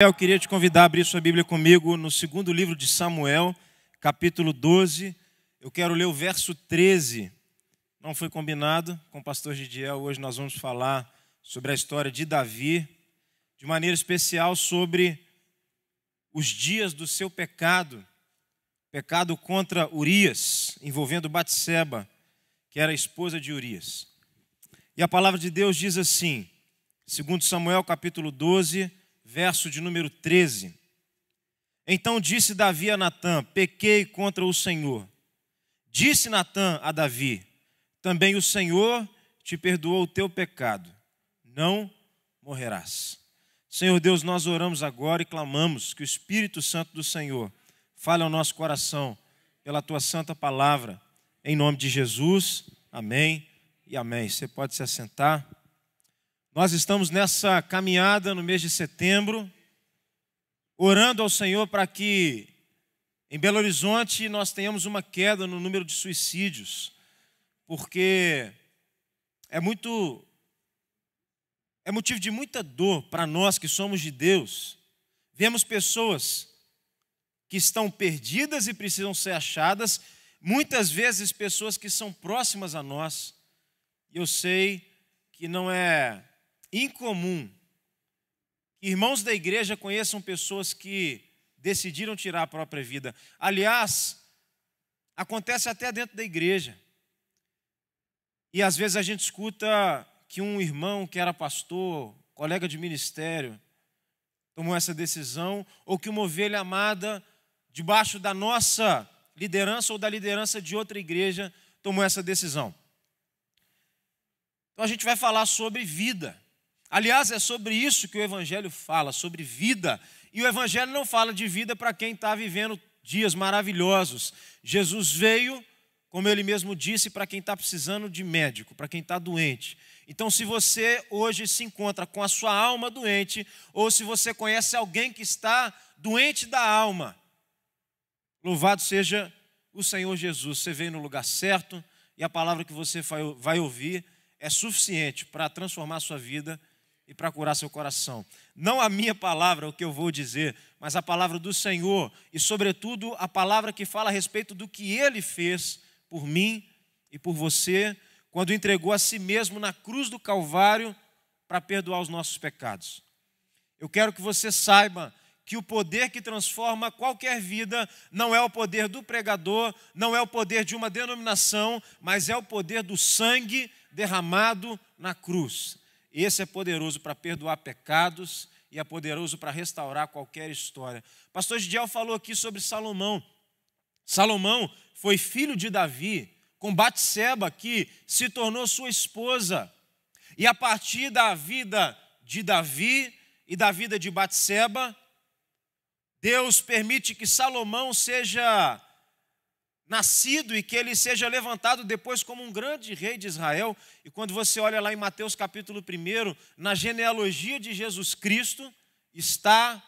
Eu queria te convidar a abrir sua Bíblia comigo no segundo livro de Samuel, capítulo 12. Eu quero ler o verso 13. Não foi combinado com o pastor Gidiel. Hoje nós vamos falar sobre a história de Davi, de maneira especial sobre os dias do seu pecado, pecado contra Urias, envolvendo Batseba, que era esposa de Urias. E a palavra de Deus diz assim, segundo Samuel capítulo 12, verso de número 13. Então disse Davi a Natã: Pequei contra o Senhor. Disse Natã a Davi: Também o Senhor te perdoou o teu pecado, não morrerás. Senhor Deus, nós oramos agora e clamamos que o Espírito Santo do Senhor fale ao nosso coração pela tua santa palavra. Em nome de Jesus, amém e amém. Você pode se assentar. Nós estamos nessa caminhada no mês de setembro, orando ao Senhor para que em Belo Horizonte nós tenhamos uma queda no número de suicídios, porque é muito é motivo de muita dor para nós que somos de Deus. Vemos pessoas que estão perdidas e precisam ser achadas, muitas vezes pessoas que são próximas a nós. E eu sei que não é incomum que irmãos da igreja conheçam pessoas que decidiram tirar a própria vida. Aliás, acontece até dentro da igreja. E às vezes a gente escuta que um irmão que era pastor, colega de ministério, tomou essa decisão, ou que uma ovelha amada, debaixo da nossa liderança ou da liderança de outra igreja, tomou essa decisão. Então a gente vai falar sobre vida. Aliás, é sobre isso que o Evangelho fala, sobre vida. E o Evangelho não fala de vida para quem está vivendo dias maravilhosos. Jesus veio, como ele mesmo disse, para quem está precisando de médico, para quem está doente. Então, se você hoje se encontra com a sua alma doente, ou se você conhece alguém que está doente da alma, louvado seja o Senhor Jesus. Você veio no lugar certo e a palavra que você vai ouvir é suficiente para transformar a sua vida e para curar seu coração. Não a minha palavra, o que eu vou dizer, mas a palavra do Senhor e, sobretudo, a palavra que fala a respeito do que ele fez por mim e por você quando entregou a si mesmo na cruz do Calvário para perdoar os nossos pecados. Eu quero que você saiba que o poder que transforma qualquer vida não é o poder do pregador, não é o poder de uma denominação, mas é o poder do sangue derramado na cruz. Esse é poderoso para perdoar pecados e é poderoso para restaurar qualquer história. Pastor Gidiel falou aqui sobre Salomão. Salomão foi filho de Davi, com Batseba, que se tornou sua esposa. E a partir da vida de Davi e da vida de Batseba, Deus permite que Salomão seja nascido e que ele seja levantado depois como um grande rei de Israel. E quando você olha lá em Mateus capítulo 1, na genealogia de Jesus Cristo, está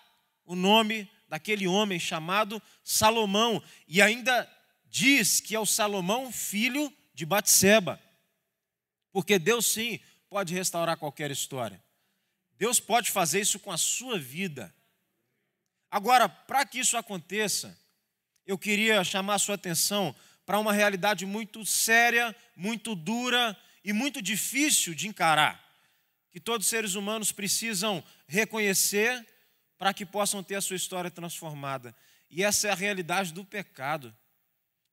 o nome daquele homem chamado Salomão. E ainda diz que é o Salomão filho de Batseba. Porque Deus sim pode restaurar qualquer história. Deus pode fazer isso com a sua vida. Agora, para que isso aconteça, eu queria chamar sua atenção para uma realidade muito séria, muito dura e muito difícil de encarar, que todos os seres humanos precisam reconhecer para que possam ter a sua história transformada. E essa é a realidade do pecado.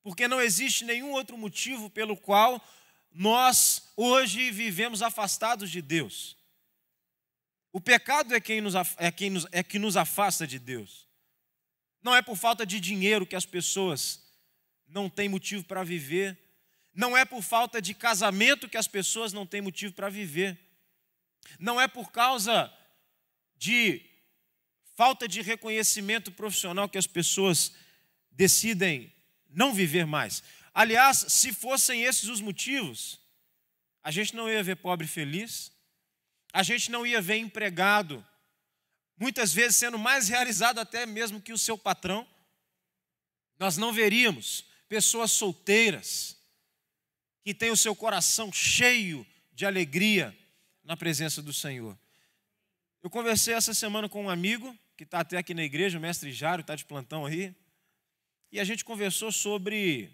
Porque não existe nenhum outro motivo pelo qual nós hoje vivemos afastados de Deus. O pecado é quem nos, é quem nos, é que nos afasta de Deus não é por falta de dinheiro que as pessoas não têm motivo para viver, não é por falta de casamento que as pessoas não têm motivo para viver, não é por causa de falta de reconhecimento profissional que as pessoas decidem não viver mais. Aliás, se fossem esses os motivos, a gente não ia ver pobre feliz, a gente não ia ver empregado muitas vezes sendo mais realizado até mesmo que o seu patrão. Nós não veríamos pessoas solteiras que têm o seu coração cheio de alegria na presença do Senhor. Eu conversei essa semana com um amigo que está até aqui na igreja, o mestre Jário está de plantão aí, e a gente conversou sobre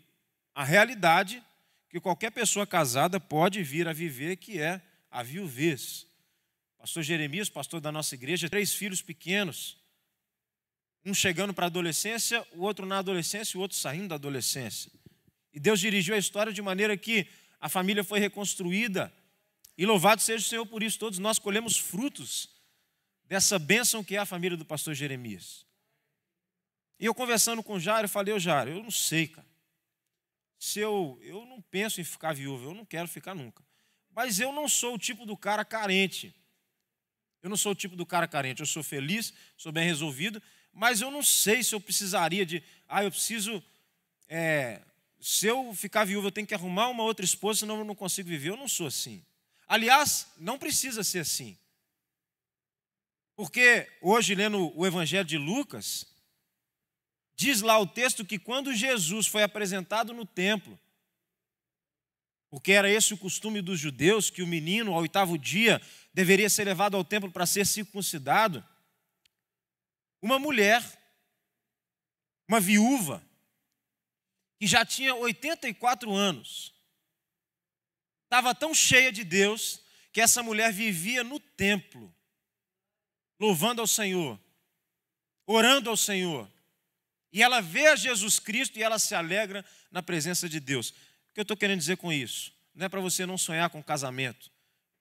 a realidade que qualquer pessoa casada pode vir a viver, que é a viuvez. Pastor Jeremias, pastor da nossa igreja, três filhos pequenos. Um chegando para a adolescência, o outro na adolescência e o outro saindo da adolescência. E Deus dirigiu a história de maneira que a família foi reconstruída. E louvado seja o Senhor por isso, todos nós colhemos frutos dessa bênção que é a família do pastor Jeremias. E eu conversando com o Jairo, falei, Jairo, eu não sei, cara. Se eu, eu não penso em ficar viúvo, eu não quero ficar nunca. Mas eu não sou o tipo do cara carente. Eu não sou o tipo do cara carente, eu sou feliz, sou bem resolvido, mas eu não sei se eu precisaria de. Ah, eu preciso. É, se eu ficar viúvo, eu tenho que arrumar uma outra esposa, senão eu não consigo viver. Eu não sou assim. Aliás, não precisa ser assim. Porque hoje, lendo o Evangelho de Lucas, diz lá o texto que quando Jesus foi apresentado no templo, porque era esse o costume dos judeus que o menino, ao oitavo dia, deveria ser levado ao templo para ser circuncidado. Uma mulher, uma viúva, que já tinha 84 anos, estava tão cheia de Deus que essa mulher vivia no templo, louvando ao Senhor, orando ao Senhor. E ela vê a Jesus Cristo e ela se alegra na presença de Deus. O que eu estou querendo dizer com isso? Não é para você não sonhar com casamento,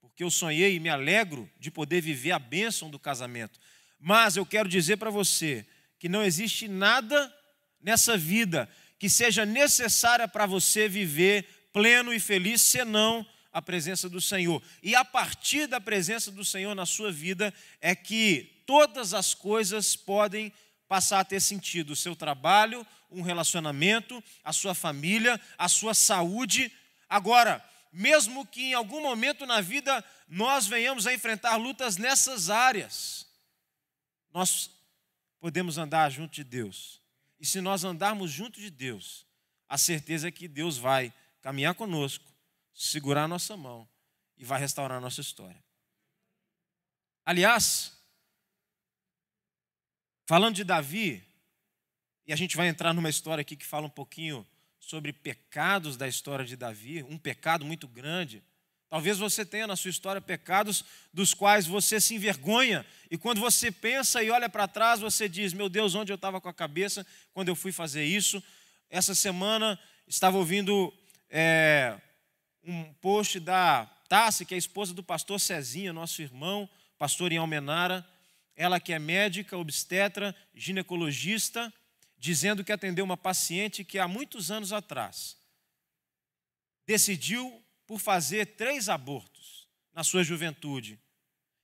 porque eu sonhei e me alegro de poder viver a bênção do casamento. Mas eu quero dizer para você que não existe nada nessa vida que seja necessária para você viver pleno e feliz, senão a presença do Senhor. E a partir da presença do Senhor na sua vida é que todas as coisas podem passar a ter sentido o seu trabalho, um relacionamento, a sua família, a sua saúde. Agora, mesmo que em algum momento na vida nós venhamos a enfrentar lutas nessas áreas, nós podemos andar junto de Deus. E se nós andarmos junto de Deus, a certeza é que Deus vai caminhar conosco, segurar a nossa mão e vai restaurar a nossa história. Aliás, Falando de Davi, e a gente vai entrar numa história aqui que fala um pouquinho sobre pecados da história de Davi, um pecado muito grande. Talvez você tenha na sua história pecados dos quais você se envergonha, e quando você pensa e olha para trás, você diz: Meu Deus, onde eu estava com a cabeça quando eu fui fazer isso? Essa semana estava ouvindo é, um post da Tassi, que é a esposa do pastor Cezinha, nosso irmão, pastor em Almenara, ela que é médica, obstetra, ginecologista, dizendo que atendeu uma paciente que há muitos anos atrás decidiu por fazer três abortos na sua juventude.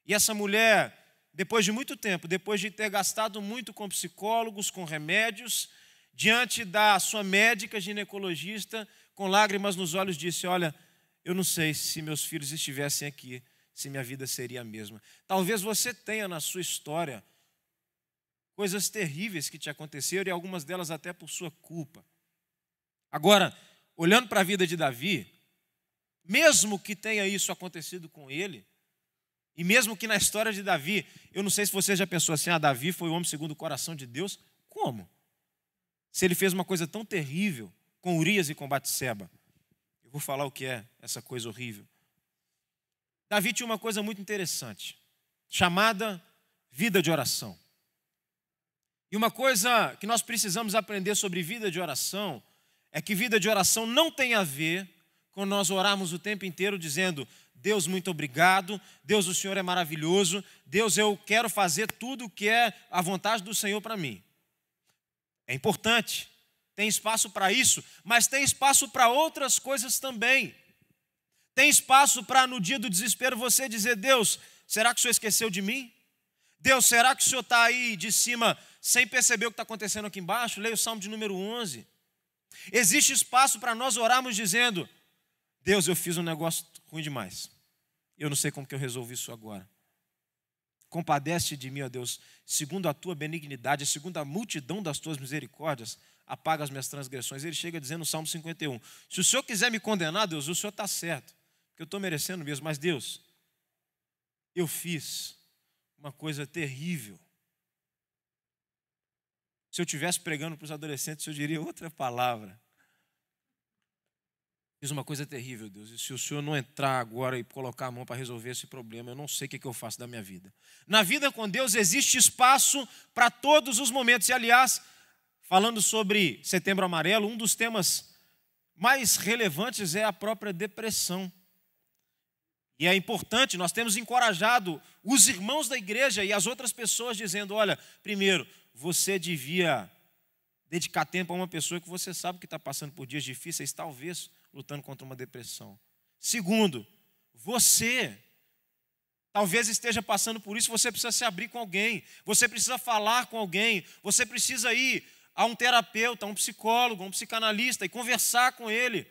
E essa mulher, depois de muito tempo, depois de ter gastado muito com psicólogos, com remédios, diante da sua médica ginecologista, com lágrimas nos olhos, disse: Olha, eu não sei se meus filhos estivessem aqui, se minha vida seria a mesma. Talvez você tenha na sua história coisas terríveis que te aconteceram e algumas delas até por sua culpa. Agora, olhando para a vida de Davi, mesmo que tenha isso acontecido com ele, e mesmo que na história de Davi, eu não sei se você já pensou assim, ah, Davi foi o homem segundo o coração de Deus, como? Se ele fez uma coisa tão terrível com Urias e com Batseba. Eu vou falar o que é essa coisa horrível. Davi tinha uma coisa muito interessante, chamada vida de oração. E uma coisa que nós precisamos aprender sobre vida de oração é que vida de oração não tem a ver com nós orarmos o tempo inteiro dizendo: Deus, muito obrigado, Deus, o Senhor é maravilhoso, Deus, eu quero fazer tudo o que é a vontade do Senhor para mim. É importante, tem espaço para isso, mas tem espaço para outras coisas também. Tem espaço para, no dia do desespero, você dizer: Deus, será que o senhor esqueceu de mim? Deus, será que o senhor está aí de cima sem perceber o que está acontecendo aqui embaixo? Leia o salmo de número 11. Existe espaço para nós orarmos dizendo: Deus, eu fiz um negócio ruim demais. Eu não sei como que eu resolvi isso agora. Compadece de mim, ó Deus, segundo a tua benignidade, segundo a multidão das tuas misericórdias, apaga as minhas transgressões. Ele chega dizendo no Salmo 51: Se o Senhor quiser me condenar, Deus, o Senhor está certo que eu estou merecendo mesmo, mas Deus, eu fiz uma coisa terrível. Se eu estivesse pregando para os adolescentes, eu diria outra palavra. Fiz uma coisa terrível, Deus. E se o Senhor não entrar agora e colocar a mão para resolver esse problema, eu não sei o que, é que eu faço da minha vida. Na vida com Deus existe espaço para todos os momentos. E, aliás, falando sobre Setembro Amarelo, um dos temas mais relevantes é a própria depressão. E é importante, nós temos encorajado os irmãos da igreja e as outras pessoas dizendo: olha, primeiro, você devia dedicar tempo a uma pessoa que você sabe que está passando por dias difíceis, talvez lutando contra uma depressão. Segundo, você talvez esteja passando por isso, você precisa se abrir com alguém, você precisa falar com alguém, você precisa ir a um terapeuta, a um psicólogo, a um psicanalista e conversar com ele.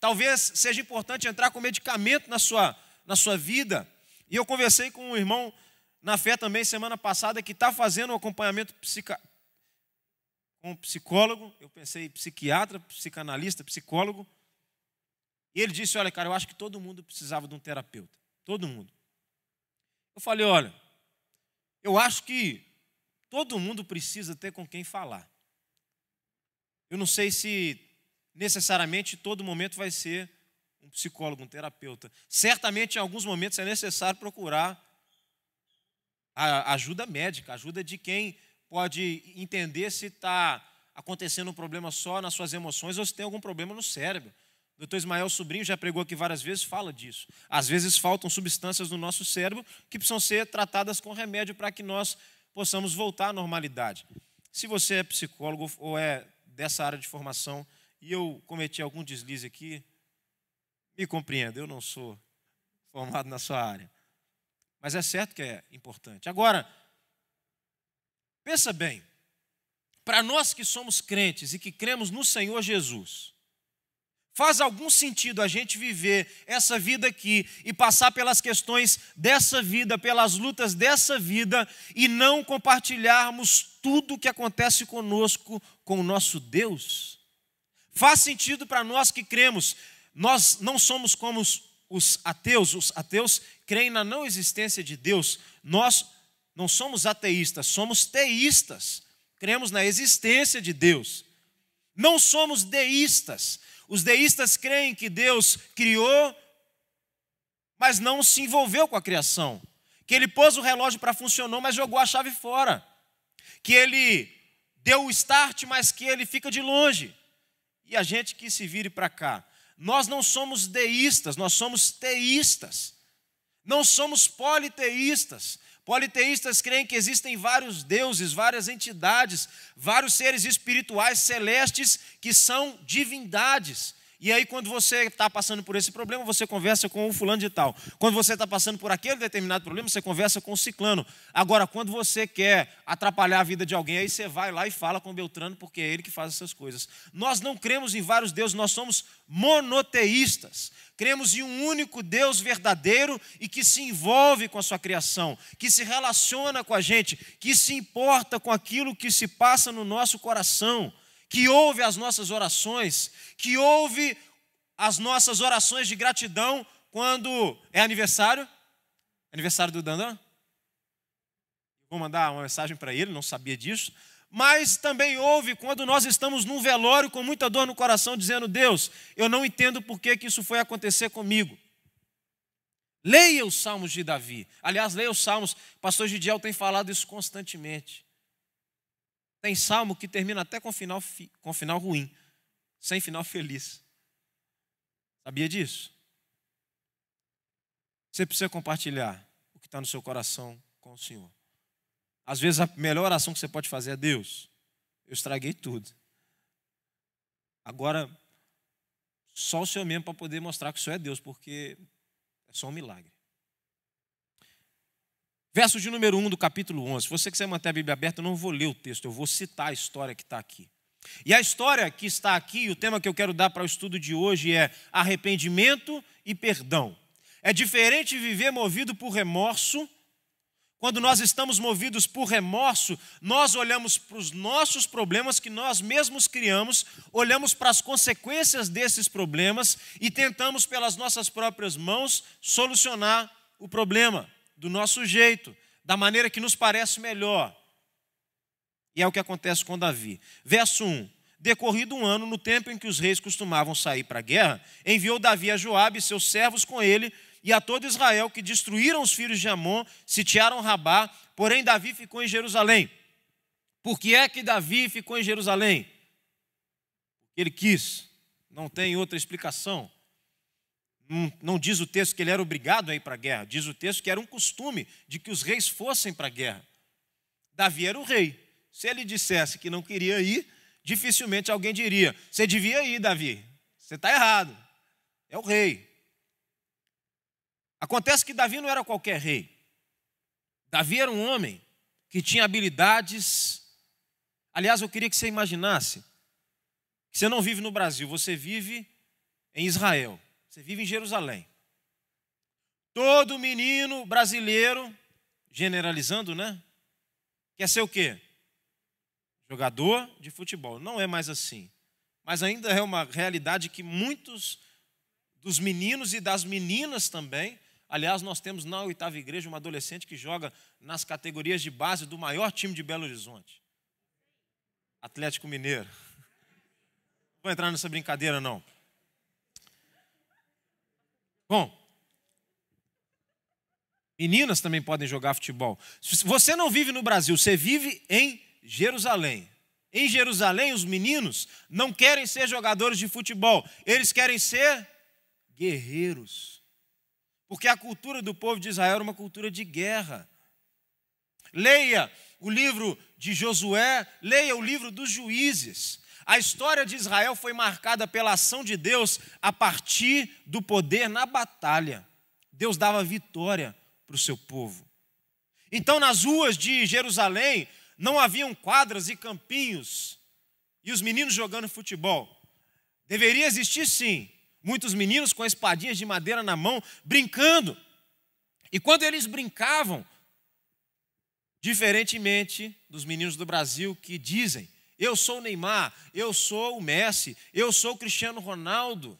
Talvez seja importante entrar com medicamento na sua na sua vida. E eu conversei com um irmão na fé também semana passada que está fazendo um acompanhamento psica... com um psicólogo, eu pensei psiquiatra, psicanalista, psicólogo. E ele disse: Olha, cara, eu acho que todo mundo precisava de um terapeuta. Todo mundo. Eu falei: Olha, eu acho que todo mundo precisa ter com quem falar. Eu não sei se necessariamente todo momento vai ser um psicólogo, um terapeuta. Certamente, em alguns momentos, é necessário procurar a ajuda médica, ajuda de quem pode entender se está acontecendo um problema só nas suas emoções ou se tem algum problema no cérebro. O doutor Ismael Sobrinho já pregou aqui várias vezes, fala disso. Às vezes faltam substâncias no nosso cérebro que precisam ser tratadas com remédio para que nós possamos voltar à normalidade. Se você é psicólogo ou é dessa área de formação e eu cometi algum deslize aqui, me compreenda, eu não sou formado na sua área. Mas é certo que é importante. Agora, pensa bem. Para nós que somos crentes e que cremos no Senhor Jesus, faz algum sentido a gente viver essa vida aqui e passar pelas questões dessa vida, pelas lutas dessa vida e não compartilharmos tudo o que acontece conosco com o nosso Deus? Faz sentido para nós que cremos nós não somos como os, ateus, os ateus creem na não existência de Deus. Nós não somos ateístas, somos teístas. Cremos na existência de Deus. Não somos deístas. Os deístas creem que Deus criou, mas não se envolveu com a criação. Que ele pôs o relógio para funcionar, mas jogou a chave fora. Que ele deu o start, mas que ele fica de longe. E a gente que se vire para cá. Nós não somos deístas, nós somos teístas. Não somos politeístas. Politeístas creem que existem vários deuses, várias entidades, vários seres espirituais celestes que são divindades. E aí, quando você está passando por esse problema, você conversa com o fulano de tal. Quando você está passando por aquele determinado problema, você conversa com o ciclano. Agora, quando você quer atrapalhar a vida de alguém, aí você vai lá e fala com o Beltrano, porque é ele que faz essas coisas. Nós não cremos em vários deuses, nós somos monoteístas. Cremos em um único Deus verdadeiro e que se envolve com a sua criação, que se relaciona com a gente, que se importa com aquilo que se passa no nosso coração que ouve as nossas orações, que ouve as nossas orações de gratidão quando é aniversário. Aniversário do Dandan? Vou mandar uma mensagem para ele, não sabia disso. Mas também ouve quando nós estamos num velório com muita dor no coração, dizendo: Deus, eu não entendo por que, que isso foi acontecer comigo. Leia os Salmos de Davi. Aliás, leia os Salmos. Pastor Gidiel tem falado isso constantemente. Tem salmo que termina até com final, com final ruim, sem final feliz. Sabia disso? Você precisa compartilhar o que está no seu coração com o Senhor. Às vezes a melhor oração que você pode fazer é Deus, eu estraguei tudo. Agora, só o Senhor mesmo para poder mostrar que o Senhor é Deus, porque é só um milagre. Verso de número 1 do capítulo 11. Você que quiser manter a Bíblia aberta, eu não vou ler o texto, eu vou citar a história que está aqui. E a história que está aqui, o tema que eu quero dar para o estudo de hoje é arrependimento e perdão. É diferente viver movido por remorso. Quando nós estamos movidos por remorso, nós olhamos para os nossos problemas que nós mesmos criamos, olhamos para as consequências desses problemas e tentamos, pelas nossas próprias mãos, solucionar o problema do nosso jeito, da maneira que nos parece melhor. E é o que acontece com Davi. Verso 1. Decorrido um ano, no tempo em que os reis costumavam sair para a guerra, enviou Davi a Joabe e seus servos com ele e a todo Israel que destruíram os filhos de Amon, sitiaram Rabá, porém Davi ficou em Jerusalém. Por que é que Davi ficou em Jerusalém? Ele quis, não tem outra explicação. Hum, não diz o texto que ele era obrigado a ir para a guerra, diz o texto que era um costume de que os reis fossem para a guerra. Davi era o rei. Se ele dissesse que não queria ir, dificilmente alguém diria: Você devia ir, Davi, você está errado, é o rei. Acontece que Davi não era qualquer rei. Davi era um homem que tinha habilidades. Aliás, eu queria que você imaginasse que você não vive no Brasil, você vive em Israel. Você vive em Jerusalém. Todo menino brasileiro, generalizando, né? Quer ser o quê? Jogador de futebol. Não é mais assim. Mas ainda é uma realidade que muitos dos meninos e das meninas também. Aliás, nós temos na oitava igreja uma adolescente que joga nas categorias de base do maior time de Belo Horizonte Atlético Mineiro. Não vou entrar nessa brincadeira, não. Bom, meninas também podem jogar futebol. Se você não vive no Brasil, você vive em Jerusalém. Em Jerusalém, os meninos não querem ser jogadores de futebol, eles querem ser guerreiros. Porque a cultura do povo de Israel era uma cultura de guerra. Leia o livro de Josué, leia o livro dos juízes. A história de Israel foi marcada pela ação de Deus a partir do poder na batalha. Deus dava vitória para o seu povo. Então, nas ruas de Jerusalém, não haviam quadras e campinhos e os meninos jogando futebol. Deveria existir sim, muitos meninos com espadinhas de madeira na mão, brincando. E quando eles brincavam, diferentemente dos meninos do Brasil que dizem eu sou o Neymar, eu sou o Messi, eu sou o Cristiano Ronaldo.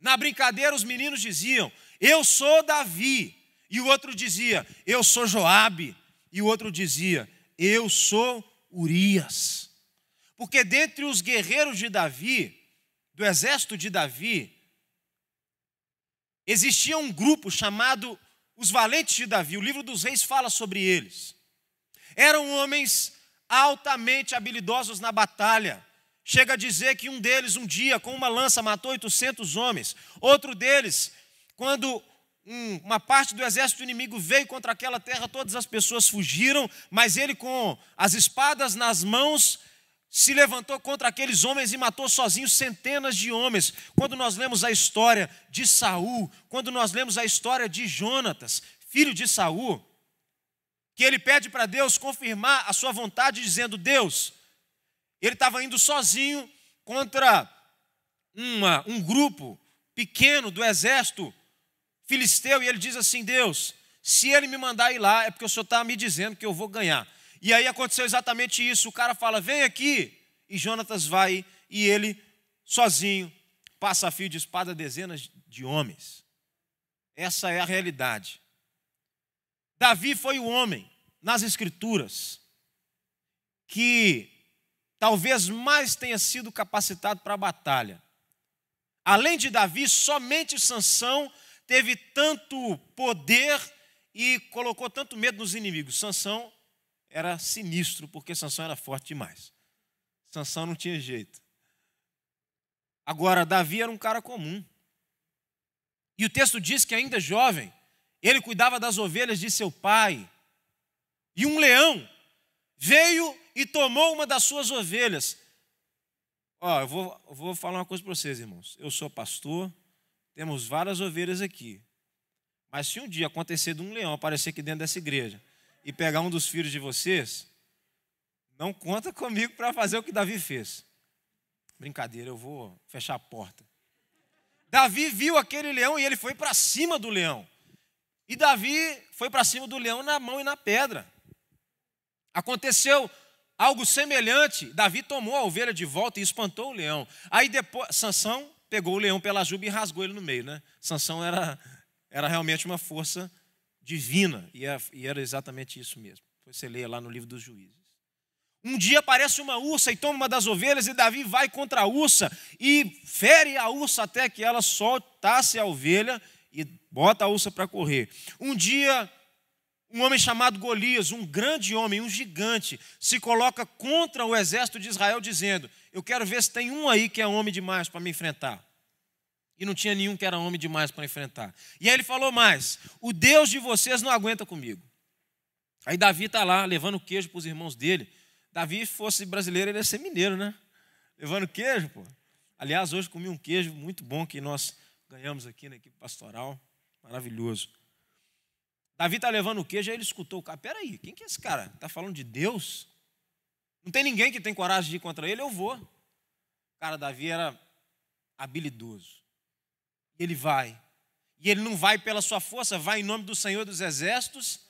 Na brincadeira, os meninos diziam, eu sou Davi. E o outro dizia, eu sou Joabe. E o outro dizia, eu sou Urias. Porque dentre os guerreiros de Davi, do exército de Davi, existia um grupo chamado os valentes de Davi. O livro dos reis fala sobre eles. Eram homens altamente habilidosos na batalha. Chega a dizer que um deles, um dia, com uma lança, matou 800 homens. Outro deles, quando uma parte do exército inimigo veio contra aquela terra, todas as pessoas fugiram, mas ele, com as espadas nas mãos, se levantou contra aqueles homens e matou sozinho centenas de homens. Quando nós lemos a história de Saul, quando nós lemos a história de Jonatas, filho de Saul, que ele pede para Deus confirmar a sua vontade, dizendo: Deus, ele estava indo sozinho contra uma, um grupo pequeno do exército filisteu, e ele diz assim: Deus, se ele me mandar ir lá, é porque o senhor está me dizendo que eu vou ganhar. E aí aconteceu exatamente isso: o cara fala, vem aqui, e Jonatas vai, e ele, sozinho, passa a fio de espada dezenas de homens. Essa é a realidade. Davi foi o homem nas Escrituras que talvez mais tenha sido capacitado para a batalha. Além de Davi, somente Sansão teve tanto poder e colocou tanto medo nos inimigos. Sansão era sinistro, porque Sansão era forte demais. Sansão não tinha jeito. Agora, Davi era um cara comum. E o texto diz que ainda é jovem, ele cuidava das ovelhas de seu pai. E um leão veio e tomou uma das suas ovelhas. Ó, eu vou, eu vou falar uma coisa para vocês, irmãos. Eu sou pastor, temos várias ovelhas aqui. Mas se um dia acontecer de um leão aparecer aqui dentro dessa igreja e pegar um dos filhos de vocês, não conta comigo para fazer o que Davi fez. Brincadeira, eu vou fechar a porta. Davi viu aquele leão e ele foi para cima do leão. E Davi foi para cima do leão na mão e na pedra. Aconteceu algo semelhante. Davi tomou a ovelha de volta e espantou o leão. Aí depois Sansão pegou o leão pela juba e rasgou ele no meio, né? Sansão era era realmente uma força divina e é, era exatamente isso mesmo. Você lê lá no livro dos Juízes. Um dia aparece uma ursa e toma uma das ovelhas, e Davi vai contra a ursa e fere a ursa até que ela soltasse a ovelha e bota a ursa para correr. Um dia, um homem chamado Golias, um grande homem, um gigante, se coloca contra o exército de Israel, dizendo: Eu quero ver se tem um aí que é homem demais para me enfrentar. E não tinha nenhum que era homem demais para enfrentar. E aí ele falou mais: O Deus de vocês não aguenta comigo. Aí Davi está lá levando queijo para os irmãos dele. Davi, fosse brasileiro, ele ia ser mineiro, né? Levando queijo, pô. Aliás, hoje comi um queijo muito bom que nós ganhamos aqui na equipe pastoral. Maravilhoso. Davi está levando o queijo, aí ele escutou o cara. Peraí, quem que é esse cara? Está falando de Deus? Não tem ninguém que tem coragem de ir contra ele, eu vou. Cara, Davi era habilidoso. Ele vai. E ele não vai pela sua força, vai em nome do Senhor dos Exércitos,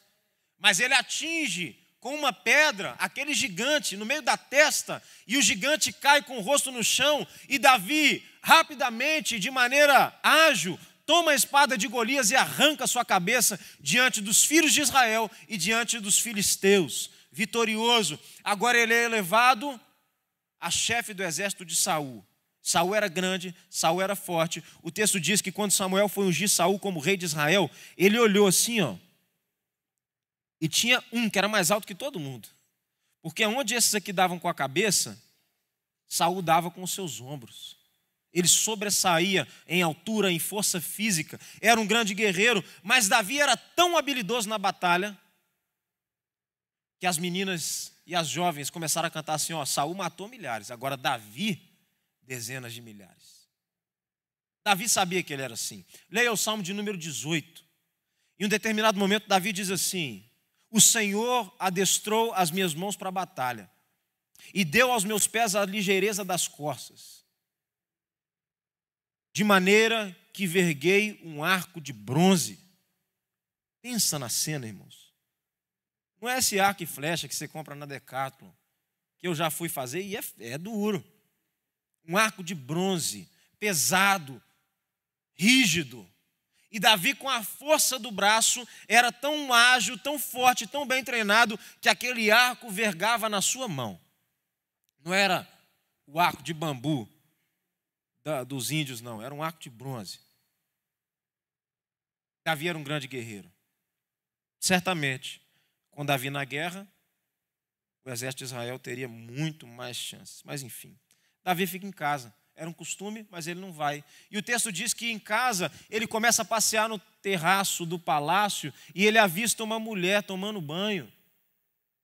mas ele atinge com uma pedra, aquele gigante, no meio da testa, e o gigante cai com o rosto no chão, e Davi, rapidamente, de maneira ágil, toma a espada de Golias e arranca sua cabeça diante dos filhos de Israel e diante dos filisteus. Vitorioso. Agora ele é elevado a chefe do exército de Saul. Saul era grande, Saul era forte. O texto diz que quando Samuel foi ungir Saul como rei de Israel, ele olhou assim, ó, e tinha um que era mais alto que todo mundo. Porque onde esses aqui davam com a cabeça, Saul dava com os seus ombros. Ele sobressaía em altura, em força física. Era um grande guerreiro, mas Davi era tão habilidoso na batalha que as meninas e as jovens começaram a cantar assim: ó, Saul matou milhares, agora Davi dezenas de milhares. Davi sabia que ele era assim. Leia o Salmo de número 18. Em um determinado momento, Davi diz assim: o Senhor adestrou as minhas mãos para a batalha e deu aos meus pés a ligeireza das costas, de maneira que verguei um arco de bronze. Pensa na cena, irmãos. Não é esse arco e flecha que você compra na Decathlon, que eu já fui fazer e é, é duro. Um arco de bronze, pesado, rígido, e Davi, com a força do braço, era tão ágil, tão forte, tão bem treinado, que aquele arco vergava na sua mão. Não era o arco de bambu da, dos índios, não, era um arco de bronze. Davi era um grande guerreiro. Certamente, com Davi na guerra, o exército de Israel teria muito mais chances. Mas enfim, Davi fica em casa. Era um costume, mas ele não vai. E o texto diz que em casa ele começa a passear no terraço do palácio e ele avista uma mulher tomando banho.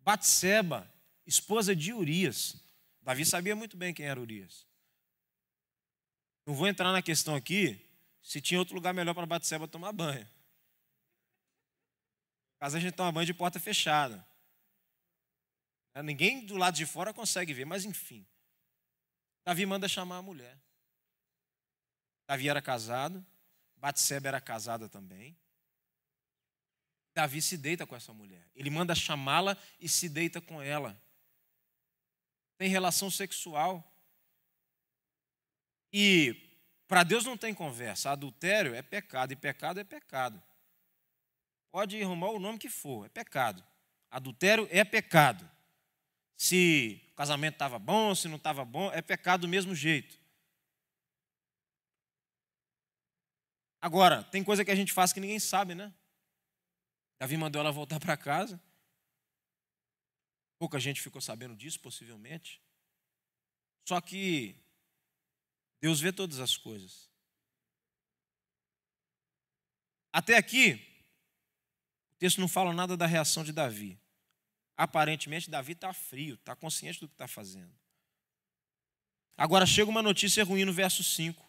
Batseba, esposa de Urias. Davi sabia muito bem quem era Urias. Não vou entrar na questão aqui se tinha outro lugar melhor para Batseba tomar banho. Caso a gente toma banho de porta fechada. Ninguém do lado de fora consegue ver, mas enfim. Davi manda chamar a mulher. Davi era casado, Batseba era casada também. Davi se deita com essa mulher. Ele manda chamá-la e se deita com ela. Tem relação sexual. E para Deus não tem conversa. Adultério é pecado e pecado é pecado. Pode arrumar o nome que for, é pecado. Adultério é pecado se o casamento estava bom, se não estava bom, é pecado do mesmo jeito. Agora, tem coisa que a gente faz que ninguém sabe, né? Davi mandou ela voltar para casa. Pouca gente ficou sabendo disso, possivelmente. Só que Deus vê todas as coisas. Até aqui, o texto não fala nada da reação de Davi. Aparentemente, Davi está frio, está consciente do que está fazendo. Agora chega uma notícia ruim no verso 5.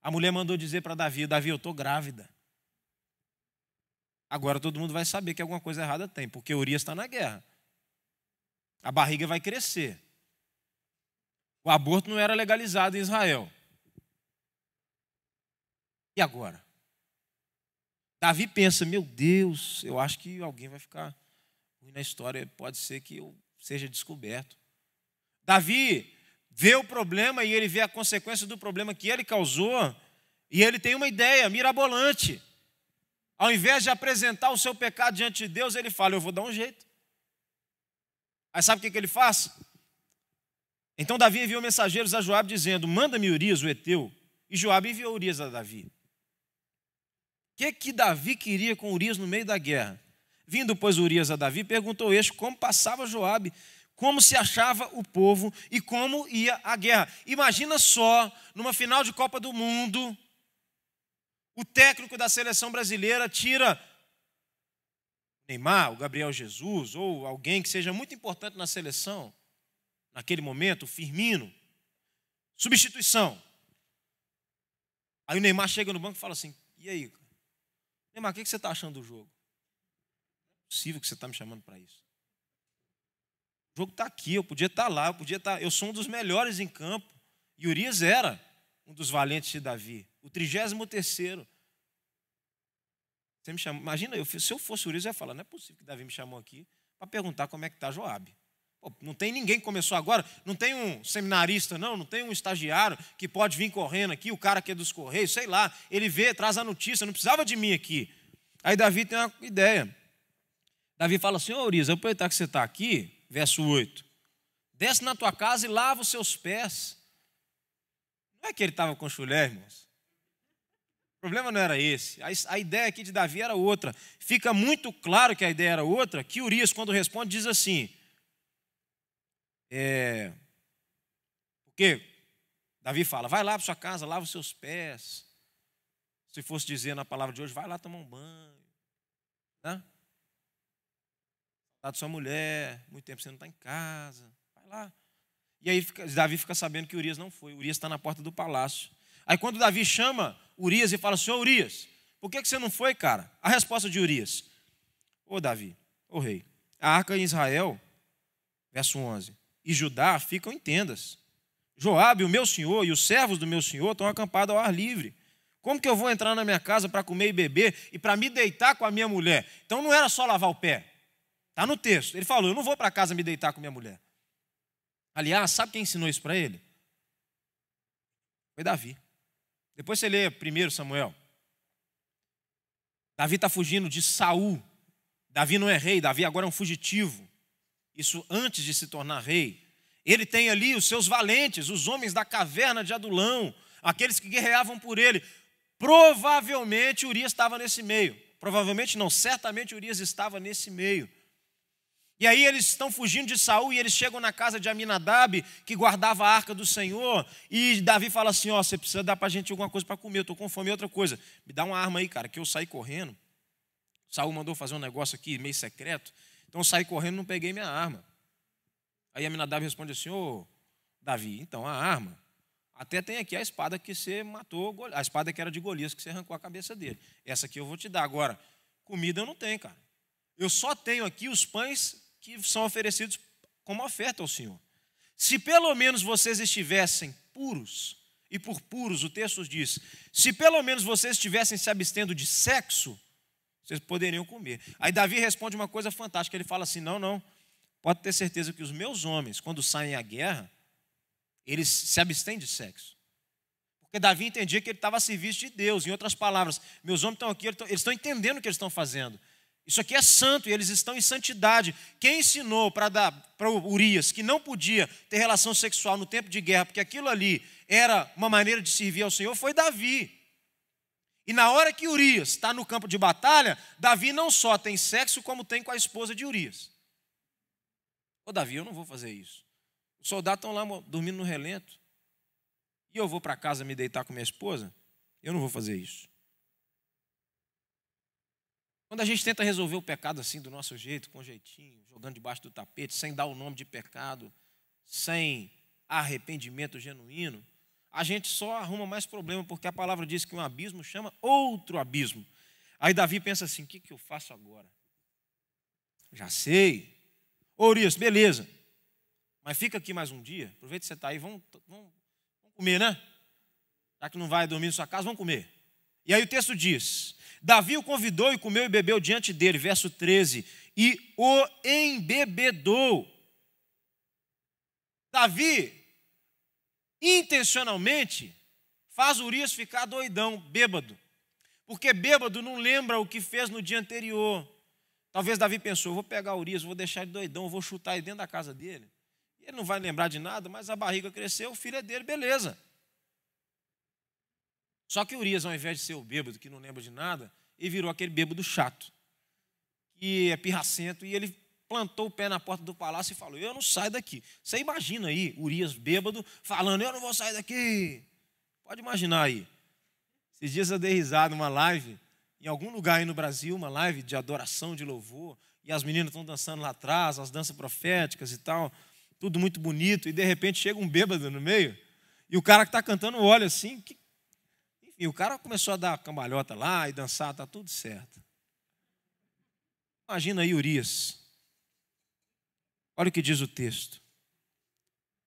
A mulher mandou dizer para Davi: Davi, eu estou grávida. Agora todo mundo vai saber que alguma coisa errada tem, porque Urias está na guerra. A barriga vai crescer. O aborto não era legalizado em Israel. E agora? Davi pensa: meu Deus, eu acho que alguém vai ficar na história pode ser que eu seja descoberto. Davi vê o problema e ele vê a consequência do problema que ele causou, e ele tem uma ideia mirabolante. Ao invés de apresentar o seu pecado diante de Deus, ele fala: Eu vou dar um jeito. Aí sabe o que ele faz? Então Davi enviou mensageiros a Joabe dizendo: Manda-me Urias, o Eteu. E Joabe enviou Urias a Davi. O que, que Davi queria com Urias no meio da guerra? Vindo, pois, Urias a Davi, perguntou este como passava Joabe, como se achava o povo e como ia a guerra. Imagina só, numa final de Copa do Mundo, o técnico da seleção brasileira tira Neymar, o Gabriel Jesus ou alguém que seja muito importante na seleção, naquele momento, o Firmino. Substituição. Aí o Neymar chega no banco e fala assim: e aí? Neymar, o que você está achando do jogo? possível que você está me chamando para isso. O jogo está aqui, eu podia estar tá lá, eu podia estar. Tá... Eu sou um dos melhores em campo. E Urias era um dos valentes de Davi, o trigésimo terceiro. Você me chama, imagina, eu, se eu fosse Urias, eu ia falar, não é possível que Davi me chamou aqui para perguntar como é que está Joabe. Pô, não tem ninguém que começou agora, não tem um seminarista, não, não tem um estagiário que pode vir correndo aqui, o cara que é dos Correios, sei lá, ele vê, traz a notícia, não precisava de mim aqui. Aí Davi tem uma ideia. Davi fala assim: Ô Urias, eu aproveitar que você está aqui, verso 8. Desce na tua casa e lava os seus pés. Não é que ele estava com chulé, irmãos. O problema não era esse. A ideia aqui de Davi era outra. Fica muito claro que a ideia era outra, que Urias, quando responde, diz assim: é, Porque Davi fala, vai lá para sua casa, lava os seus pés. Se fosse dizer na palavra de hoje, vai lá tomar um banho. Né? lá de sua mulher, muito tempo você não está em casa, vai lá. E aí Davi fica sabendo que Urias não foi, Urias está na porta do palácio. Aí quando Davi chama Urias e fala, senhor Urias, por que, que você não foi, cara? A resposta de Urias, ô Davi, ô rei, a arca em Israel, verso 11, e Judá ficam em tendas. Joabe, o meu senhor, e os servos do meu senhor estão acampados ao ar livre. Como que eu vou entrar na minha casa para comer e beber e para me deitar com a minha mulher? Então não era só lavar o pé. Está no texto. Ele falou: Eu não vou para casa me deitar com minha mulher. Aliás, sabe quem ensinou isso para ele? Foi Davi. Depois você lê 1 Samuel. Davi está fugindo de Saul. Davi não é rei, Davi agora é um fugitivo. Isso antes de se tornar rei. Ele tem ali os seus valentes, os homens da caverna de Adulão, aqueles que guerreavam por ele. Provavelmente Urias estava nesse meio. Provavelmente não, certamente Urias estava nesse meio. E aí eles estão fugindo de Saul e eles chegam na casa de Aminadab, que guardava a arca do Senhor, e Davi fala assim: "Ó, oh, você precisa dar para a gente alguma coisa para comer, eu estou com fome, outra coisa. Me dá uma arma aí, cara, que eu saí correndo. Saul mandou fazer um negócio aqui meio secreto, então eu saí correndo, não peguei minha arma. Aí Aminadab responde assim: "Ô, oh, Davi, então a arma até tem aqui a espada que você matou, a espada que era de Golias, que você arrancou a cabeça dele. Essa aqui eu vou te dar. Agora, comida eu não tenho, cara. Eu só tenho aqui os pães que são oferecidos como oferta ao Senhor. Se pelo menos vocês estivessem puros, e por puros o texto diz, se pelo menos vocês estivessem se abstendo de sexo, vocês poderiam comer. Aí Davi responde uma coisa fantástica, ele fala assim: "Não, não. Pode ter certeza que os meus homens, quando saem à guerra, eles se abstêm de sexo. Porque Davi entendia que ele estava a serviço de Deus. Em outras palavras, meus homens estão aqui, eles estão entendendo o que eles estão fazendo. Isso aqui é santo e eles estão em santidade. Quem ensinou para Urias que não podia ter relação sexual no tempo de guerra, porque aquilo ali era uma maneira de servir ao Senhor, foi Davi. E na hora que Urias está no campo de batalha, Davi não só tem sexo, como tem com a esposa de Urias. Ô Davi, eu não vou fazer isso. Os soldados estão lá dormindo no relento. E eu vou para casa me deitar com minha esposa? Eu não vou fazer isso. Quando a gente tenta resolver o pecado assim, do nosso jeito, com jeitinho, jogando debaixo do tapete, sem dar o nome de pecado, sem arrependimento genuíno, a gente só arruma mais problema, porque a palavra diz que um abismo chama outro abismo. Aí Davi pensa assim: o que, que eu faço agora? Já sei. Ourias, beleza. Mas fica aqui mais um dia. Aproveita que você está aí. Vamos, vamos, vamos comer, né? Já que não vai dormir na sua casa, vamos comer. E aí o texto diz: Davi o convidou e comeu e bebeu diante dele, verso 13, e o embebedou. Davi, intencionalmente, faz Urias ficar doidão, bêbado. Porque bêbado não lembra o que fez no dia anterior. Talvez Davi pensou: vou pegar Urias, vou deixar ele doidão, vou chutar ele dentro da casa dele. Ele não vai lembrar de nada, mas a barriga cresceu, o filho é dele, beleza. Só que Urias, ao invés de ser o bêbado que não lembra de nada, ele virou aquele bêbado chato, que é pirracento, e ele plantou o pé na porta do palácio e falou: Eu não saio daqui. Você imagina aí, Urias bêbado, falando: Eu não vou sair daqui. Pode imaginar aí. Esses dias eu dei risada numa live, em algum lugar aí no Brasil, uma live de adoração, de louvor, e as meninas estão dançando lá atrás, as danças proféticas e tal, tudo muito bonito, e de repente chega um bêbado no meio, e o cara que está cantando olha assim: O que e o cara começou a dar cambalhota lá e dançar, tá tudo certo. Imagina aí Urias. Olha o que diz o texto.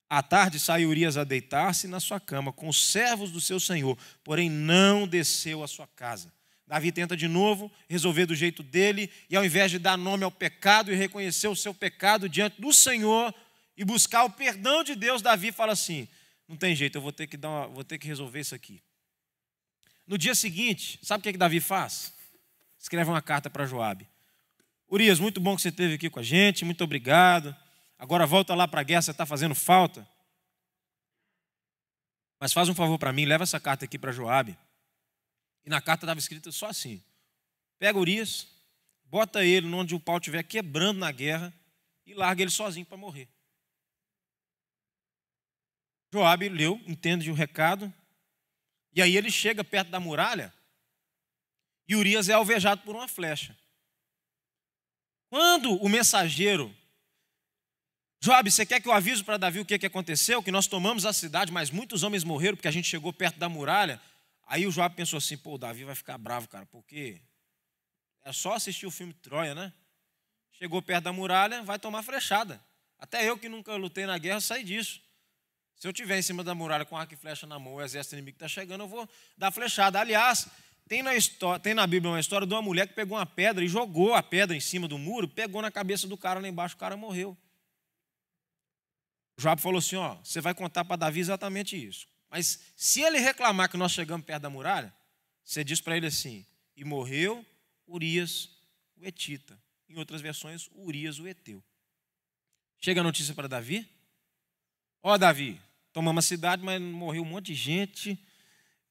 À tarde saiu Urias a deitar-se na sua cama com os servos do seu senhor, porém não desceu à sua casa. Davi tenta de novo resolver do jeito dele, e ao invés de dar nome ao pecado e reconhecer o seu pecado diante do Senhor e buscar o perdão de Deus, Davi fala assim: não tem jeito, eu vou ter que, dar uma, vou ter que resolver isso aqui. No dia seguinte, sabe o que, é que Davi faz? Escreve uma carta para Joabe. Urias, muito bom que você esteve aqui com a gente, muito obrigado. Agora volta lá para a guerra, você está fazendo falta. Mas faz um favor para mim, leva essa carta aqui para Joabe. E na carta estava escrita só assim: pega Urias, bota ele onde o pau estiver quebrando na guerra e larga ele sozinho para morrer. Joabe leu, entende o recado, e aí ele chega perto da muralha e Urias é alvejado por uma flecha. Quando o mensageiro, Joab, você quer que eu avise para Davi o que, que aconteceu? Que nós tomamos a cidade, mas muitos homens morreram porque a gente chegou perto da muralha. Aí o Joab pensou assim: pô, o Davi vai ficar bravo, cara, porque é só assistir o filme Troia, né? Chegou perto da muralha, vai tomar flechada. Até eu que nunca lutei na guerra saí disso. Se eu tiver em cima da muralha com arco e flecha na mão, o exército inimigo está chegando, eu vou dar flechada. Aliás, tem na, história, tem na Bíblia uma história de uma mulher que pegou uma pedra e jogou a pedra em cima do muro, pegou na cabeça do cara lá embaixo, o cara morreu. Joab falou assim: ó, você vai contar para Davi exatamente isso. Mas se ele reclamar que nós chegamos perto da muralha, você diz para ele assim: e morreu Urias o Etita. Em outras versões, Urias o Eteu. Chega a notícia para Davi: ó, Davi, Tomamos a cidade, mas morreu um monte de gente,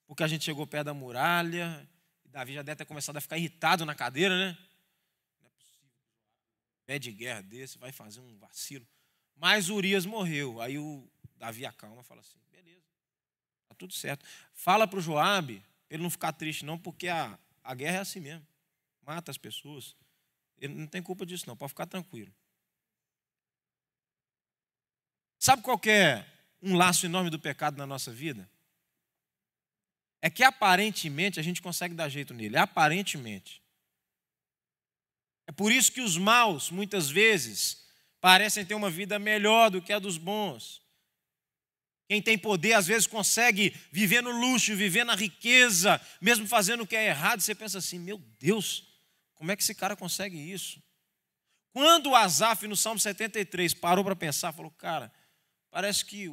porque a gente chegou perto da muralha. Davi já deve ter começado a ficar irritado na cadeira, né? Não é possível. Pé de guerra desse, vai fazer um vacilo. Mas Urias morreu. Aí o Davi acalma e fala assim: beleza, está tudo certo. Fala para o Joabe, ele não ficar triste, não, porque a, a guerra é assim mesmo. Mata as pessoas. Ele não tem culpa disso, não, pode ficar tranquilo. Sabe qual é um laço enorme do pecado na nossa vida? É que aparentemente a gente consegue dar jeito nele, aparentemente. É por isso que os maus, muitas vezes, parecem ter uma vida melhor do que a dos bons. Quem tem poder, às vezes, consegue viver no luxo, viver na riqueza, mesmo fazendo o que é errado. Você pensa assim: meu Deus, como é que esse cara consegue isso? Quando o Azaf, no Salmo 73, parou para pensar, falou: cara, parece que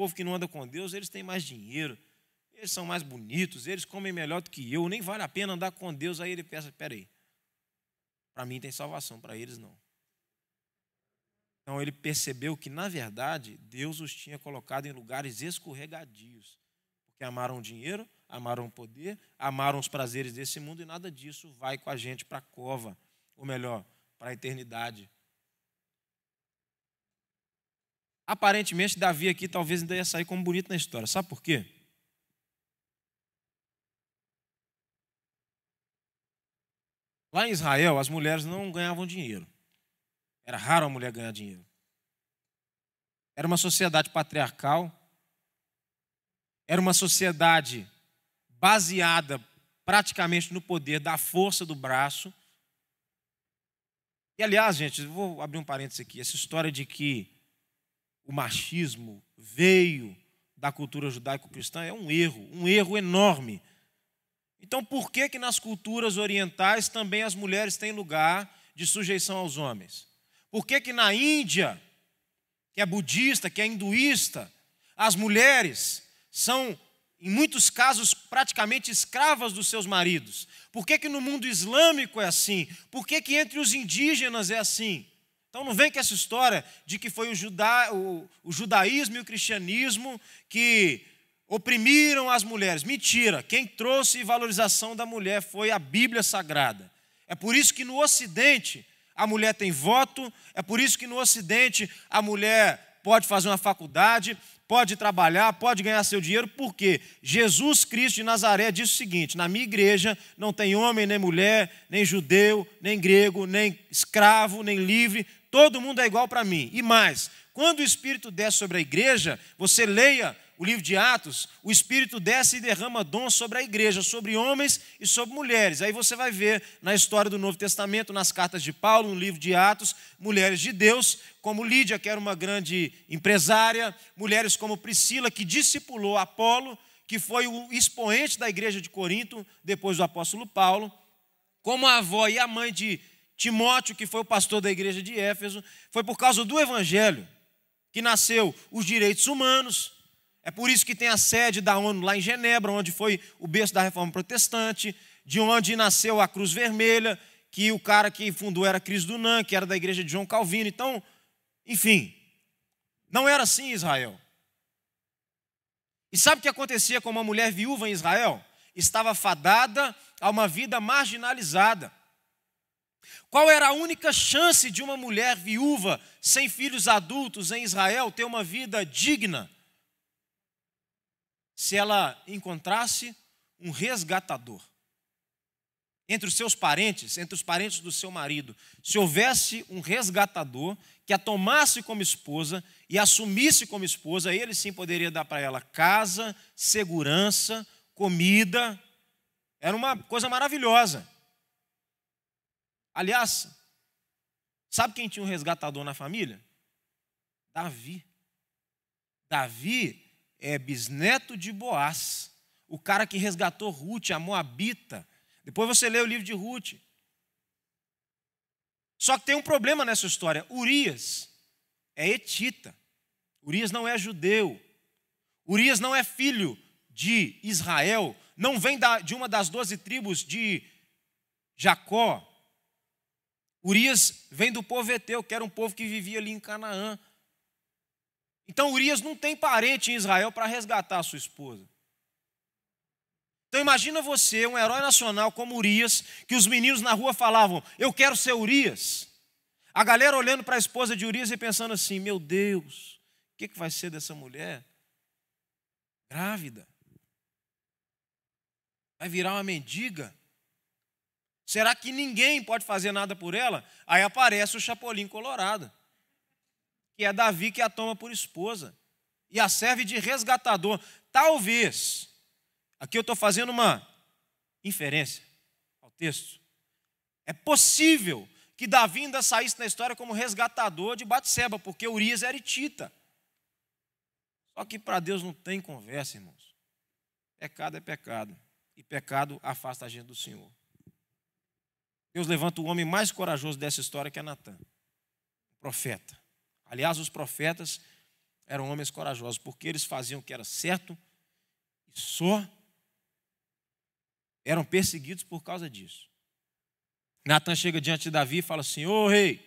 povo que não anda com Deus, eles têm mais dinheiro, eles são mais bonitos, eles comem melhor do que eu, nem vale a pena andar com Deus. Aí ele pensa: peraí, para mim tem salvação, para eles não. Então ele percebeu que, na verdade, Deus os tinha colocado em lugares escorregadios, porque amaram o dinheiro, amaram o poder, amaram os prazeres desse mundo e nada disso vai com a gente para a cova, ou melhor, para a eternidade. aparentemente Davi aqui talvez ainda ia sair como bonito na história. Sabe por quê? Lá em Israel, as mulheres não ganhavam dinheiro. Era raro a mulher ganhar dinheiro. Era uma sociedade patriarcal. Era uma sociedade baseada praticamente no poder da força do braço. E aliás, gente, vou abrir um parênteses aqui. Essa história de que o machismo veio da cultura judaico-cristã é um erro, um erro enorme. Então, por que que nas culturas orientais também as mulheres têm lugar de sujeição aos homens? Por que que na Índia, que é budista, que é hinduísta, as mulheres são em muitos casos, praticamente escravas dos seus maridos. Por que, que no mundo islâmico é assim? Por que, que entre os indígenas é assim? Então não vem com essa história de que foi o, juda, o, o judaísmo e o cristianismo que oprimiram as mulheres. Mentira, quem trouxe valorização da mulher foi a Bíblia Sagrada. É por isso que no Ocidente a mulher tem voto, é por isso que no Ocidente a mulher pode fazer uma faculdade, pode trabalhar, pode ganhar seu dinheiro, porque Jesus Cristo de Nazaré disse o seguinte: na minha igreja não tem homem, nem mulher, nem judeu, nem grego, nem escravo, nem livre, todo mundo é igual para mim. E mais, quando o Espírito desce sobre a igreja, você leia o livro de Atos, o Espírito desce e derrama dons sobre a igreja, sobre homens e sobre mulheres. Aí você vai ver na história do Novo Testamento, nas cartas de Paulo, no livro de Atos, mulheres de Deus, como Lídia, que era uma grande empresária, mulheres como Priscila, que discipulou Apolo, que foi o expoente da igreja de Corinto, depois do apóstolo Paulo, como a avó e a mãe de Timóteo, que foi o pastor da igreja de Éfeso, foi por causa do evangelho que nasceu os direitos humanos. É por isso que tem a sede da ONU lá em Genebra, onde foi o berço da reforma protestante, de onde nasceu a Cruz Vermelha, que o cara que fundou era Cris Dunan, que era da igreja de João Calvino. Então, enfim, não era assim Israel. E sabe o que acontecia com uma mulher viúva em Israel? Estava fadada a uma vida marginalizada. Qual era a única chance de uma mulher viúva sem filhos adultos em Israel ter uma vida digna? Se ela encontrasse um resgatador entre os seus parentes, entre os parentes do seu marido, se houvesse um resgatador que a tomasse como esposa e assumisse como esposa, ele sim poderia dar para ela casa, segurança, comida. Era uma coisa maravilhosa. Aliás, sabe quem tinha um resgatador na família? Davi. Davi é bisneto de Boaz, o cara que resgatou Ruth, a Moabita. Depois você lê o livro de Ruth. Só que tem um problema nessa história. Urias é etita. Urias não é judeu. Urias não é filho de Israel. Não vem de uma das doze tribos de Jacó. Urias vem do povo Eteu, que era um povo que vivia ali em Canaã. Então Urias não tem parente em Israel para resgatar a sua esposa. Então imagina você, um herói nacional como Urias, que os meninos na rua falavam: "Eu quero ser Urias". A galera olhando para a esposa de Urias e pensando assim: "Meu Deus, o que, que vai ser dessa mulher? Grávida? Vai virar uma mendiga?" Será que ninguém pode fazer nada por ela? Aí aparece o Chapolin Colorado, que é Davi que a toma por esposa e a serve de resgatador. Talvez, aqui eu estou fazendo uma inferência ao texto, é possível que Davi ainda saísse na história como resgatador de Batseba, porque Urias era itita. Só que para Deus não tem conversa, irmãos. Pecado é pecado, e pecado afasta a gente do Senhor. Deus levanta o homem mais corajoso dessa história, que é Natan, profeta. Aliás, os profetas eram homens corajosos, porque eles faziam o que era certo e só eram perseguidos por causa disso. Natan chega diante de Davi e fala assim: Ô rei,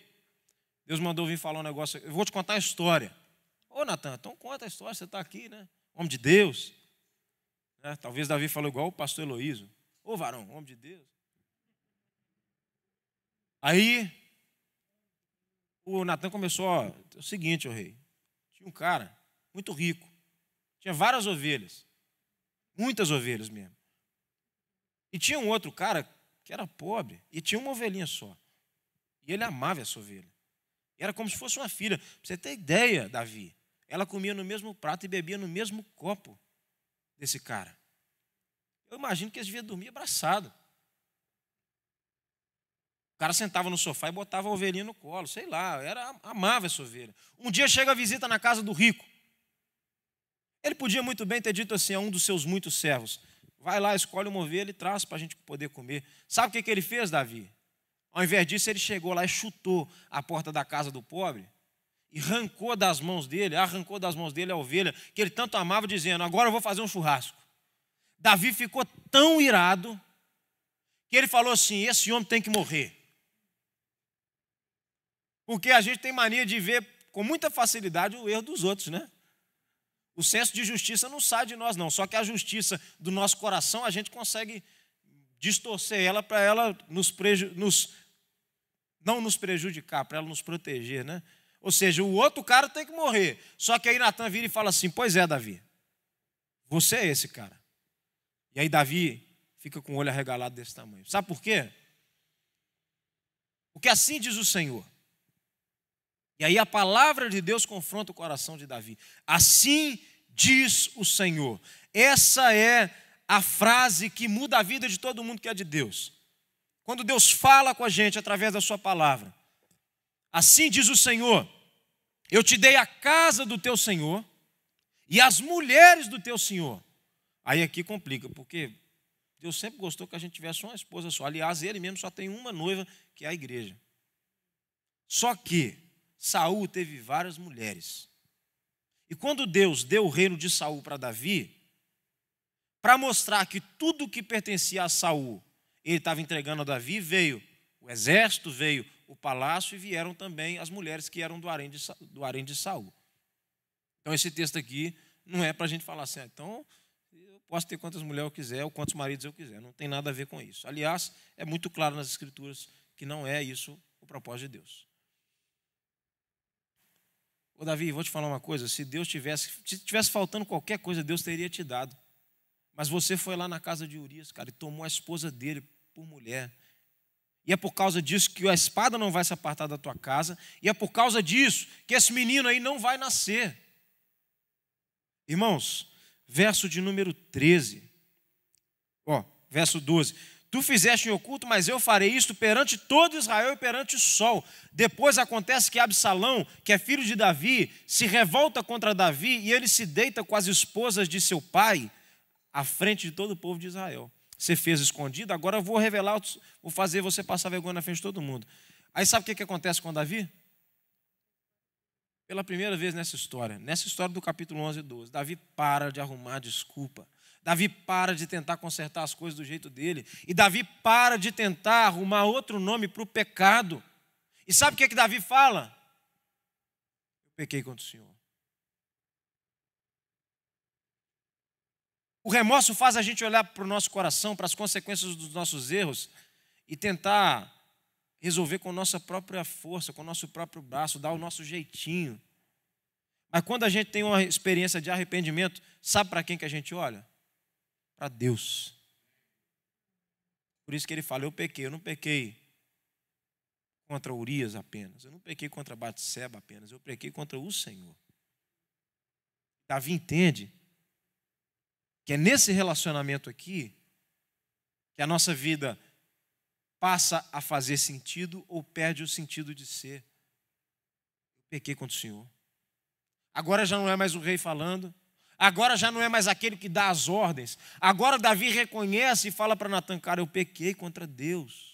Deus mandou vir falar um negócio, eu vou te contar a história. Ô Natan, então conta a história, você está aqui, né? Homem de Deus. Né? Talvez Davi falou igual o pastor Heloísio: Ô varão, homem de Deus. Aí o Natan começou, ó, é o seguinte, o rei, tinha um cara muito rico, tinha várias ovelhas, muitas ovelhas mesmo. E tinha um outro cara que era pobre e tinha uma ovelhinha só. E ele amava essa ovelha. Era como se fosse uma filha. Pra você tem ideia, Davi, ela comia no mesmo prato e bebia no mesmo copo desse cara. Eu imagino que eles deviam dormir abraçado. O cara sentava no sofá e botava a ovelhinha no colo, sei lá, era amava essa ovelha. Um dia chega a visita na casa do rico. Ele podia muito bem ter dito assim a um dos seus muitos servos: vai lá, escolhe uma ovelha e traz para a gente poder comer. Sabe o que, que ele fez, Davi? Ao invés disso, ele chegou lá e chutou a porta da casa do pobre e arrancou das mãos dele, arrancou das mãos dele a ovelha que ele tanto amava, dizendo: agora eu vou fazer um churrasco. Davi ficou tão irado que ele falou assim: esse homem tem que morrer. Porque a gente tem mania de ver com muita facilidade o erro dos outros, né? O senso de justiça não sai de nós, não. Só que a justiça do nosso coração a gente consegue distorcer ela para ela nos, preju nos não nos prejudicar, para ela nos proteger, né? Ou seja, o outro cara tem que morrer. Só que aí Natan vira e fala assim: Pois é, Davi, você é esse cara. E aí Davi fica com o olho arregalado desse tamanho. Sabe por quê? Porque assim diz o Senhor: e aí a palavra de Deus confronta o coração de Davi. Assim diz o Senhor. Essa é a frase que muda a vida de todo mundo que é de Deus. Quando Deus fala com a gente através da sua palavra. Assim diz o Senhor: Eu te dei a casa do teu Senhor e as mulheres do teu Senhor. Aí aqui complica, porque Deus sempre gostou que a gente tivesse uma esposa só. Aliás, ele mesmo só tem uma noiva, que é a igreja. Só que Saul teve várias mulheres. E quando Deus deu o reino de Saul para Davi, para mostrar que tudo que pertencia a Saul, ele estava entregando a Davi, veio o exército, veio o palácio e vieram também as mulheres que eram do harém de, do de Saul. Então esse texto aqui não é para a gente falar assim, ah, então eu posso ter quantas mulheres eu quiser ou quantos maridos eu quiser, não tem nada a ver com isso. Aliás, é muito claro nas escrituras que não é isso o propósito de Deus. Ô Davi, vou te falar uma coisa: se Deus tivesse, se tivesse faltando qualquer coisa, Deus teria te dado. Mas você foi lá na casa de Urias, cara, e tomou a esposa dele por mulher. E é por causa disso que a espada não vai se apartar da tua casa, e é por causa disso que esse menino aí não vai nascer. Irmãos, verso de número 13. Ó, verso 12. Tu fizeste em oculto, mas eu farei isto perante todo Israel e perante o sol. Depois acontece que Absalão, que é filho de Davi, se revolta contra Davi e ele se deita com as esposas de seu pai à frente de todo o povo de Israel. Você fez escondido, agora eu vou revelar, vou fazer você passar vergonha na frente de todo mundo. Aí sabe o que, que acontece com Davi? Pela primeira vez nessa história, nessa história do capítulo 11 e 12, Davi para de arrumar desculpa. Davi para de tentar consertar as coisas do jeito dele. E Davi para de tentar arrumar outro nome para o pecado. E sabe o que é que Davi fala? Eu pequei contra o Senhor. O remorso faz a gente olhar para o nosso coração, para as consequências dos nossos erros e tentar resolver com nossa própria força, com nosso próprio braço, dar o nosso jeitinho. Mas quando a gente tem uma experiência de arrependimento, sabe para quem que a gente olha? para Deus. Por isso que ele fala: Eu pequei, eu não pequei contra Urias apenas, eu não pequei contra Batseba apenas, eu pequei contra o Senhor. Davi entende que é nesse relacionamento aqui que a nossa vida passa a fazer sentido ou perde o sentido de ser. Eu pequei contra o Senhor. Agora já não é mais o rei falando, Agora já não é mais aquele que dá as ordens. Agora Davi reconhece e fala para Natan: Cara, eu pequei contra Deus.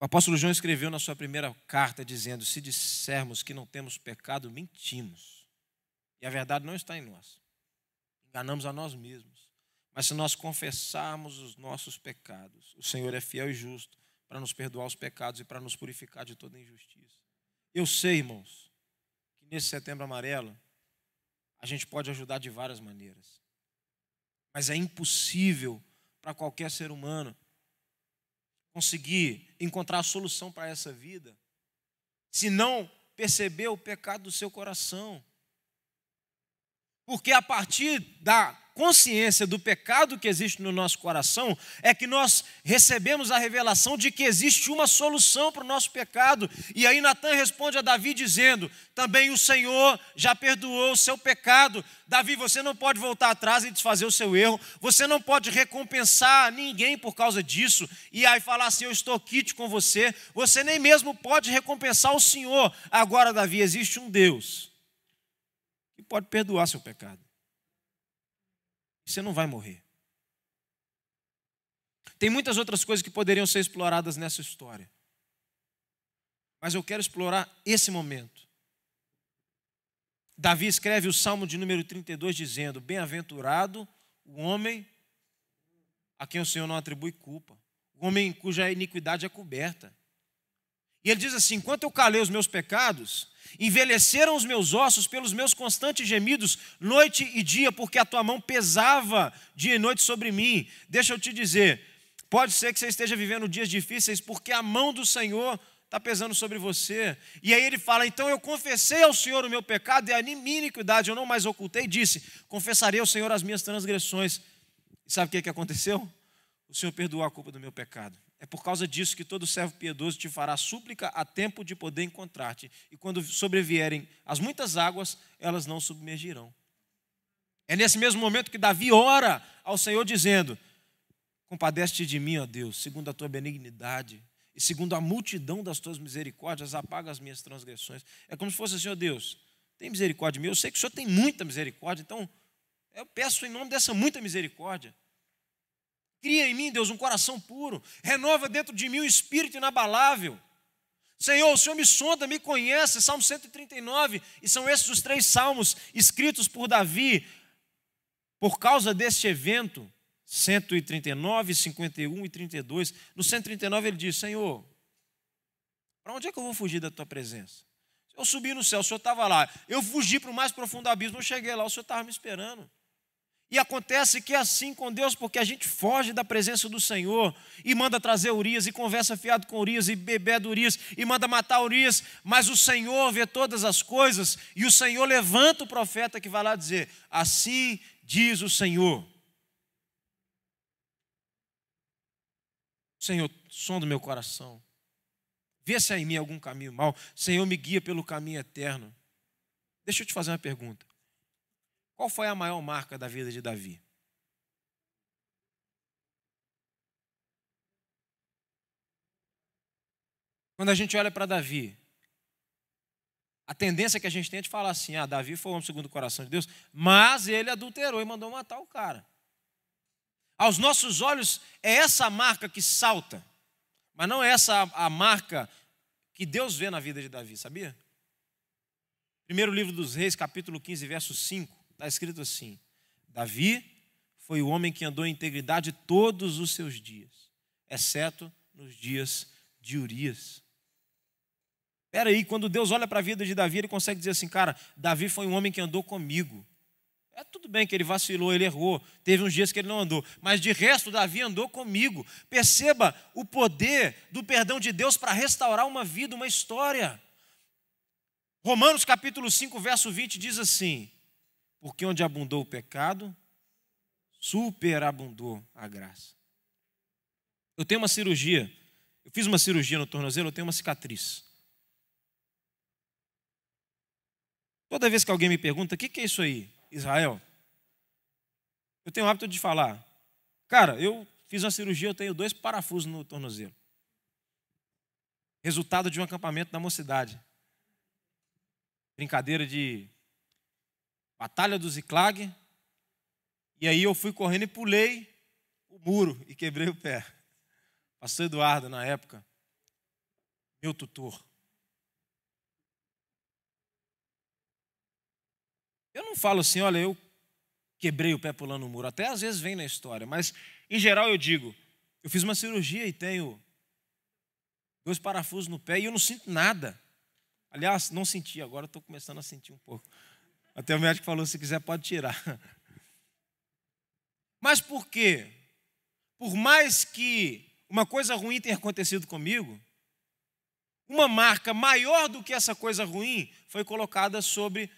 O apóstolo João escreveu na sua primeira carta dizendo: Se dissermos que não temos pecado, mentimos. E a verdade não está em nós. Enganamos a nós mesmos. Mas se nós confessarmos os nossos pecados, o Senhor é fiel e justo para nos perdoar os pecados e para nos purificar de toda injustiça. Eu sei, irmãos, que nesse setembro amarelo a gente pode ajudar de várias maneiras. Mas é impossível para qualquer ser humano conseguir encontrar a solução para essa vida se não perceber o pecado do seu coração. Porque a partir da consciência do pecado que existe no nosso coração é que nós recebemos a revelação de que existe uma solução para o nosso pecado. E aí Natan responde a Davi dizendo: Também o Senhor já perdoou o seu pecado. Davi, você não pode voltar atrás e desfazer o seu erro. Você não pode recompensar ninguém por causa disso. E aí falar assim: Eu estou quite com você. Você nem mesmo pode recompensar o Senhor. Agora, Davi, existe um Deus que pode perdoar seu pecado. Você não vai morrer. Tem muitas outras coisas que poderiam ser exploradas nessa história. Mas eu quero explorar esse momento. Davi escreve o Salmo de número 32 dizendo: Bem-aventurado o homem a quem o Senhor não atribui culpa, o homem cuja iniquidade é coberta e ele diz assim: Enquanto eu calei os meus pecados, envelheceram os meus ossos pelos meus constantes gemidos, noite e dia, porque a tua mão pesava dia e noite sobre mim. Deixa eu te dizer, pode ser que você esteja vivendo dias difíceis, porque a mão do Senhor está pesando sobre você. E aí ele fala: Então eu confessei ao Senhor o meu pecado e a minha iniquidade eu não mais ocultei, disse: Confessarei ao Senhor as minhas transgressões. E sabe o que aconteceu? O Senhor perdoou a culpa do meu pecado. É por causa disso que todo servo piedoso te fará súplica a tempo de poder encontrar-te. E quando sobrevierem as muitas águas, elas não submergirão. É nesse mesmo momento que Davi ora ao Senhor dizendo: Compadece-te de mim, ó Deus, segundo a tua benignidade e segundo a multidão das tuas misericórdias, apaga as minhas transgressões. É como se fosse assim, ó Deus, tem misericórdia de mim. Eu sei que o Senhor tem muita misericórdia, então eu peço em nome dessa muita misericórdia Cria em mim, Deus, um coração puro. Renova dentro de mim um espírito inabalável. Senhor, o Senhor me sonda, me conhece. Salmo 139. E são esses os três salmos escritos por Davi por causa deste evento. 139, 51 e 32. No 139 ele diz: Senhor, para onde é que eu vou fugir da tua presença? Eu subi no céu, o Senhor estava lá. Eu fugi para o mais profundo abismo, eu cheguei lá, o Senhor estava me esperando. E acontece que é assim com Deus, porque a gente foge da presença do Senhor e manda trazer Urias, e conversa fiado com Urias, e bebê do Urias, e manda matar Urias, mas o Senhor vê todas as coisas, e o Senhor levanta o profeta que vai lá dizer: Assim diz o Senhor. Senhor, som do meu coração, vê se há em mim algum caminho mau, Senhor, me guia pelo caminho eterno. Deixa eu te fazer uma pergunta: qual foi a maior marca da vida de Davi? Quando a gente olha para Davi, a tendência que a gente tem é de falar assim: ah, Davi foi um segundo o coração de Deus, mas ele adulterou e mandou matar o cara. Aos nossos olhos, é essa marca que salta, mas não é essa a marca que Deus vê na vida de Davi, sabia? Primeiro livro dos Reis, capítulo 15, verso 5. Está escrito assim: Davi foi o homem que andou em integridade todos os seus dias, exceto nos dias de Urias. Espera aí, quando Deus olha para a vida de Davi, ele consegue dizer assim, cara, Davi foi um homem que andou comigo. É tudo bem que ele vacilou, ele errou, teve uns dias que ele não andou, mas de resto Davi andou comigo. Perceba o poder do perdão de Deus para restaurar uma vida, uma história. Romanos capítulo 5, verso 20 diz assim: porque onde abundou o pecado, superabundou a graça. Eu tenho uma cirurgia, eu fiz uma cirurgia no tornozelo, eu tenho uma cicatriz. Toda vez que alguém me pergunta, o que, que é isso aí, Israel? Eu tenho o hábito de falar, cara, eu fiz uma cirurgia, eu tenho dois parafusos no tornozelo. Resultado de um acampamento na mocidade. Brincadeira de Batalha do Ziclag. E aí eu fui correndo e pulei o muro e quebrei o pé. Pastor Eduardo, na época, meu tutor. Eu não falo assim, olha, eu quebrei o pé pulando o muro. Até às vezes vem na história, mas em geral eu digo, eu fiz uma cirurgia e tenho dois parafusos no pé e eu não sinto nada. Aliás, não senti, agora estou começando a sentir um pouco. Até o médico falou: se quiser, pode tirar. Mas por quê? Por mais que uma coisa ruim tenha acontecido comigo, uma marca maior do que essa coisa ruim foi colocada sobre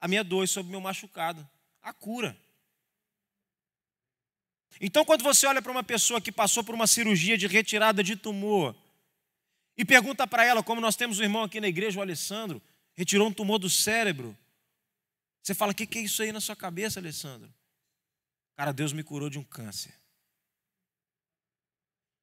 a minha dor, sobre o meu machucado a cura. Então, quando você olha para uma pessoa que passou por uma cirurgia de retirada de tumor e pergunta para ela, como nós temos um irmão aqui na igreja, o Alessandro, retirou um tumor do cérebro, você fala, o que, que é isso aí na sua cabeça, Alessandro? Cara, Deus me curou de um câncer.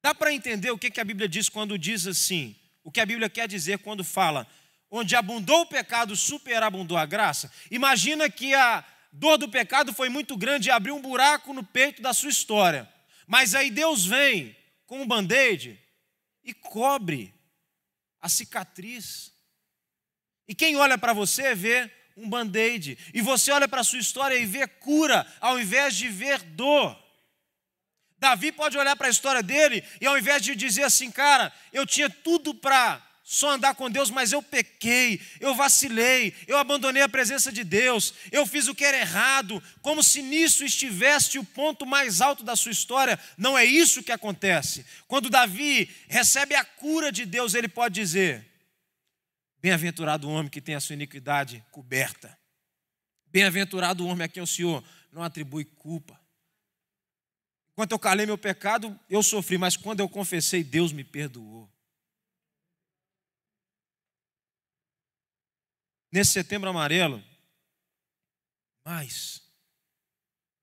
Dá para entender o que, que a Bíblia diz quando diz assim? O que a Bíblia quer dizer quando fala, onde abundou o pecado, superabundou a graça? Imagina que a dor do pecado foi muito grande e abriu um buraco no peito da sua história. Mas aí Deus vem com um band-aid e cobre a cicatriz. E quem olha para você vê um band-aid. E você olha para a sua história e vê cura, ao invés de ver dor. Davi pode olhar para a história dele e ao invés de dizer assim, cara, eu tinha tudo para só andar com Deus, mas eu pequei, eu vacilei, eu abandonei a presença de Deus, eu fiz o que era errado, como se nisso estivesse o ponto mais alto da sua história. Não é isso que acontece. Quando Davi recebe a cura de Deus, ele pode dizer: Bem-aventurado o homem que tem a sua iniquidade coberta. Bem-aventurado o homem a quem o Senhor não atribui culpa. Enquanto eu calei meu pecado, eu sofri, mas quando eu confessei, Deus me perdoou. Nesse setembro amarelo, mais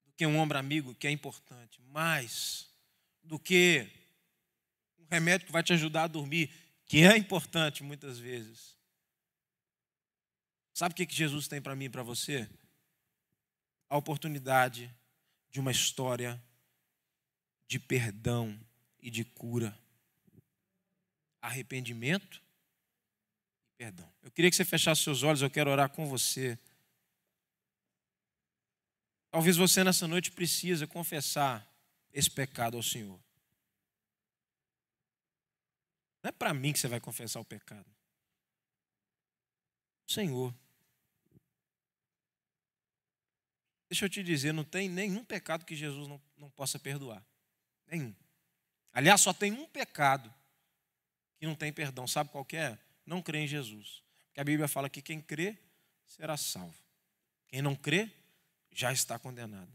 do que um ombro amigo, que é importante, mais do que um remédio que vai te ajudar a dormir, que é importante muitas vezes. Sabe o que Jesus tem para mim e para você? A oportunidade de uma história de perdão e de cura. Arrependimento e perdão. Eu queria que você fechasse seus olhos, eu quero orar com você. Talvez você nessa noite precisa confessar esse pecado ao Senhor. Não é para mim que você vai confessar o pecado. Senhor. Deixa eu te dizer, não tem nenhum pecado que Jesus não, não possa perdoar. Nenhum. Aliás, só tem um pecado que não tem perdão. Sabe qual é? Não crê em Jesus. Porque a Bíblia fala que quem crê será salvo. Quem não crê já está condenado.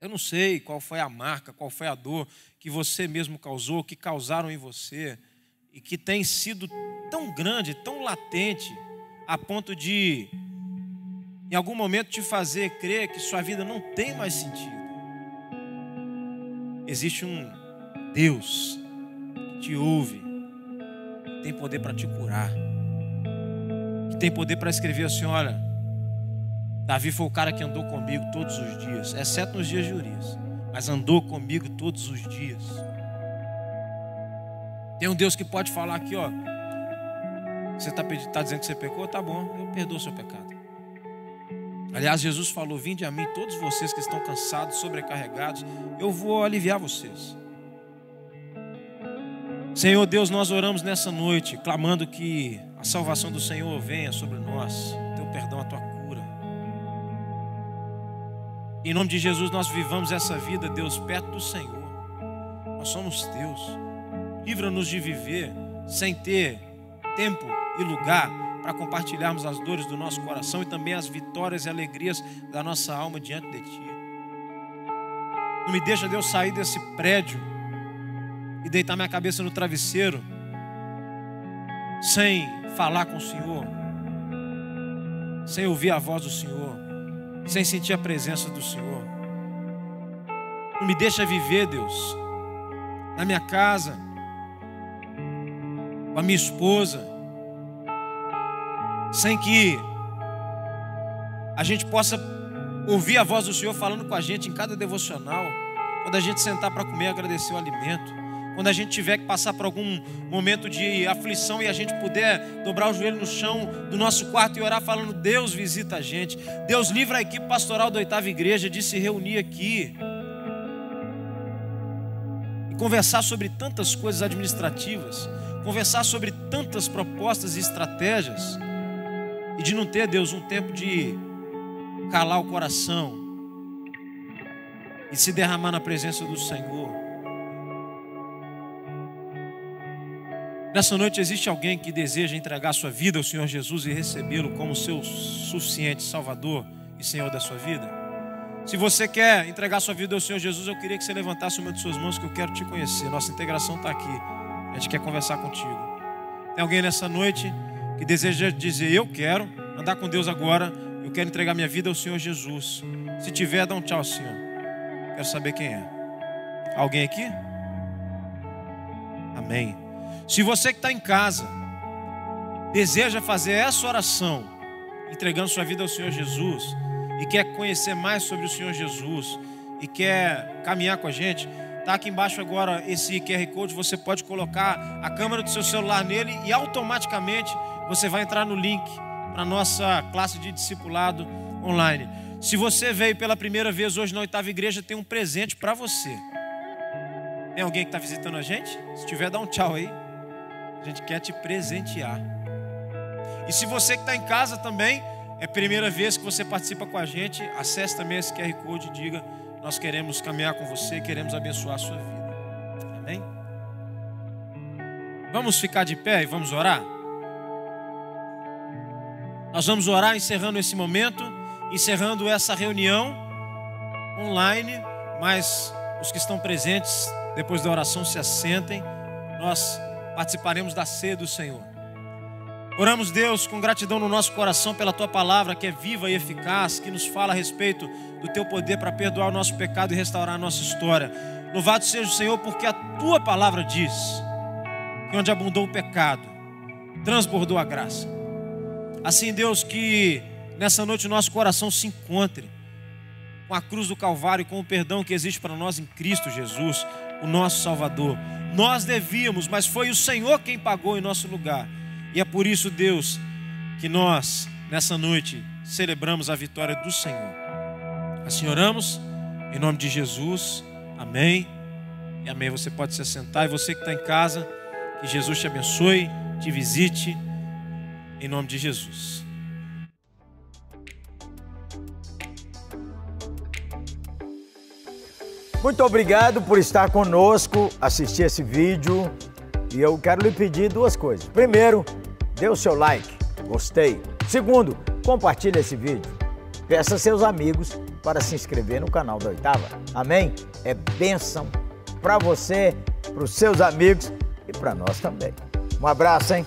Eu não sei qual foi a marca, qual foi a dor que você mesmo causou, que causaram em você e que tem sido tão grande, tão latente, a ponto de em algum momento te fazer crer que sua vida não tem mais sentido. Existe um Deus que te ouve, que tem poder para te curar, que tem poder para escrever assim: olha, Davi foi o cara que andou comigo todos os dias, exceto nos dias de Urias, mas andou comigo todos os dias. Tem um Deus que pode falar aqui, ó. Você está tá dizendo que você pecou? Tá bom, eu perdoo o seu pecado. Aliás, Jesus falou: Vinde a mim, todos vocês que estão cansados, sobrecarregados, eu vou aliviar vocês. Senhor Deus, nós oramos nessa noite, clamando que a salvação do Senhor venha sobre nós, teu perdão, a tua cura. Em nome de Jesus, nós vivamos essa vida, Deus, perto do Senhor. Nós somos teus. Livra-nos de viver sem ter tempo e lugar para compartilharmos as dores do nosso coração e também as vitórias e alegrias da nossa alma diante de Ti. Não me deixa, Deus, sair desse prédio e deitar minha cabeça no travesseiro sem falar com o Senhor, sem ouvir a voz do Senhor, sem sentir a presença do Senhor. Não me deixa viver, Deus, na minha casa, com a minha esposa, sem que a gente possa ouvir a voz do Senhor falando com a gente em cada devocional, quando a gente sentar para comer, agradecer o alimento, quando a gente tiver que passar por algum momento de aflição e a gente puder dobrar o joelho no chão do nosso quarto e orar falando: Deus visita a gente, Deus livra a equipe pastoral da oitava igreja de se reunir aqui e conversar sobre tantas coisas administrativas, conversar sobre tantas propostas e estratégias e de não ter, Deus, um tempo de calar o coração e se derramar na presença do Senhor. Nessa noite existe alguém que deseja entregar sua vida ao Senhor Jesus e recebê-lo como seu suficiente Salvador e Senhor da sua vida? Se você quer entregar sua vida ao Senhor Jesus, eu queria que você levantasse uma de suas mãos que eu quero te conhecer. Nossa integração está aqui. A gente quer conversar contigo. Tem alguém nessa noite? e deseja dizer: Eu quero andar com Deus agora, eu quero entregar minha vida ao Senhor Jesus. Se tiver, dá um tchau, Senhor. Quero saber quem é. Alguém aqui? Amém. Se você que está em casa deseja fazer essa oração, entregando sua vida ao Senhor Jesus, e quer conhecer mais sobre o Senhor Jesus, e quer caminhar com a gente, Está aqui embaixo agora esse QR Code, você pode colocar a câmera do seu celular nele e automaticamente você vai entrar no link para nossa classe de discipulado online. Se você veio pela primeira vez hoje na oitava igreja, tem um presente para você. Tem alguém que está visitando a gente? Se tiver, dá um tchau aí. A gente quer te presentear. E se você que está em casa também, é a primeira vez que você participa com a gente, acesse também esse QR Code e diga: Nós queremos caminhar com você, queremos abençoar a sua vida. Amém? Vamos ficar de pé e vamos orar? Nós vamos orar encerrando esse momento, encerrando essa reunião online, mas os que estão presentes, depois da oração, se assentem. Nós participaremos da ceia do Senhor. Oramos, Deus, com gratidão no nosso coração pela tua palavra que é viva e eficaz, que nos fala a respeito do teu poder para perdoar o nosso pecado e restaurar a nossa história. Louvado seja o Senhor, porque a tua palavra diz que onde abundou o pecado, transbordou a graça. Assim, Deus, que nessa noite o nosso coração se encontre com a cruz do Calvário, com o perdão que existe para nós em Cristo Jesus, o nosso Salvador. Nós devíamos, mas foi o Senhor quem pagou em nosso lugar. E é por isso, Deus, que nós, nessa noite, celebramos a vitória do Senhor. Assim oramos, em nome de Jesus. Amém. E amém. Você pode se assentar. E você que está em casa, que Jesus te abençoe, te visite em nome de Jesus. Muito obrigado por estar conosco, assistir esse vídeo. E eu quero lhe pedir duas coisas. Primeiro, dê o seu like, gostei. Segundo, compartilhe esse vídeo. Peça seus amigos para se inscrever no canal da Oitava. Amém? É bênção para você, para os seus amigos e para nós também. Um abraço, hein?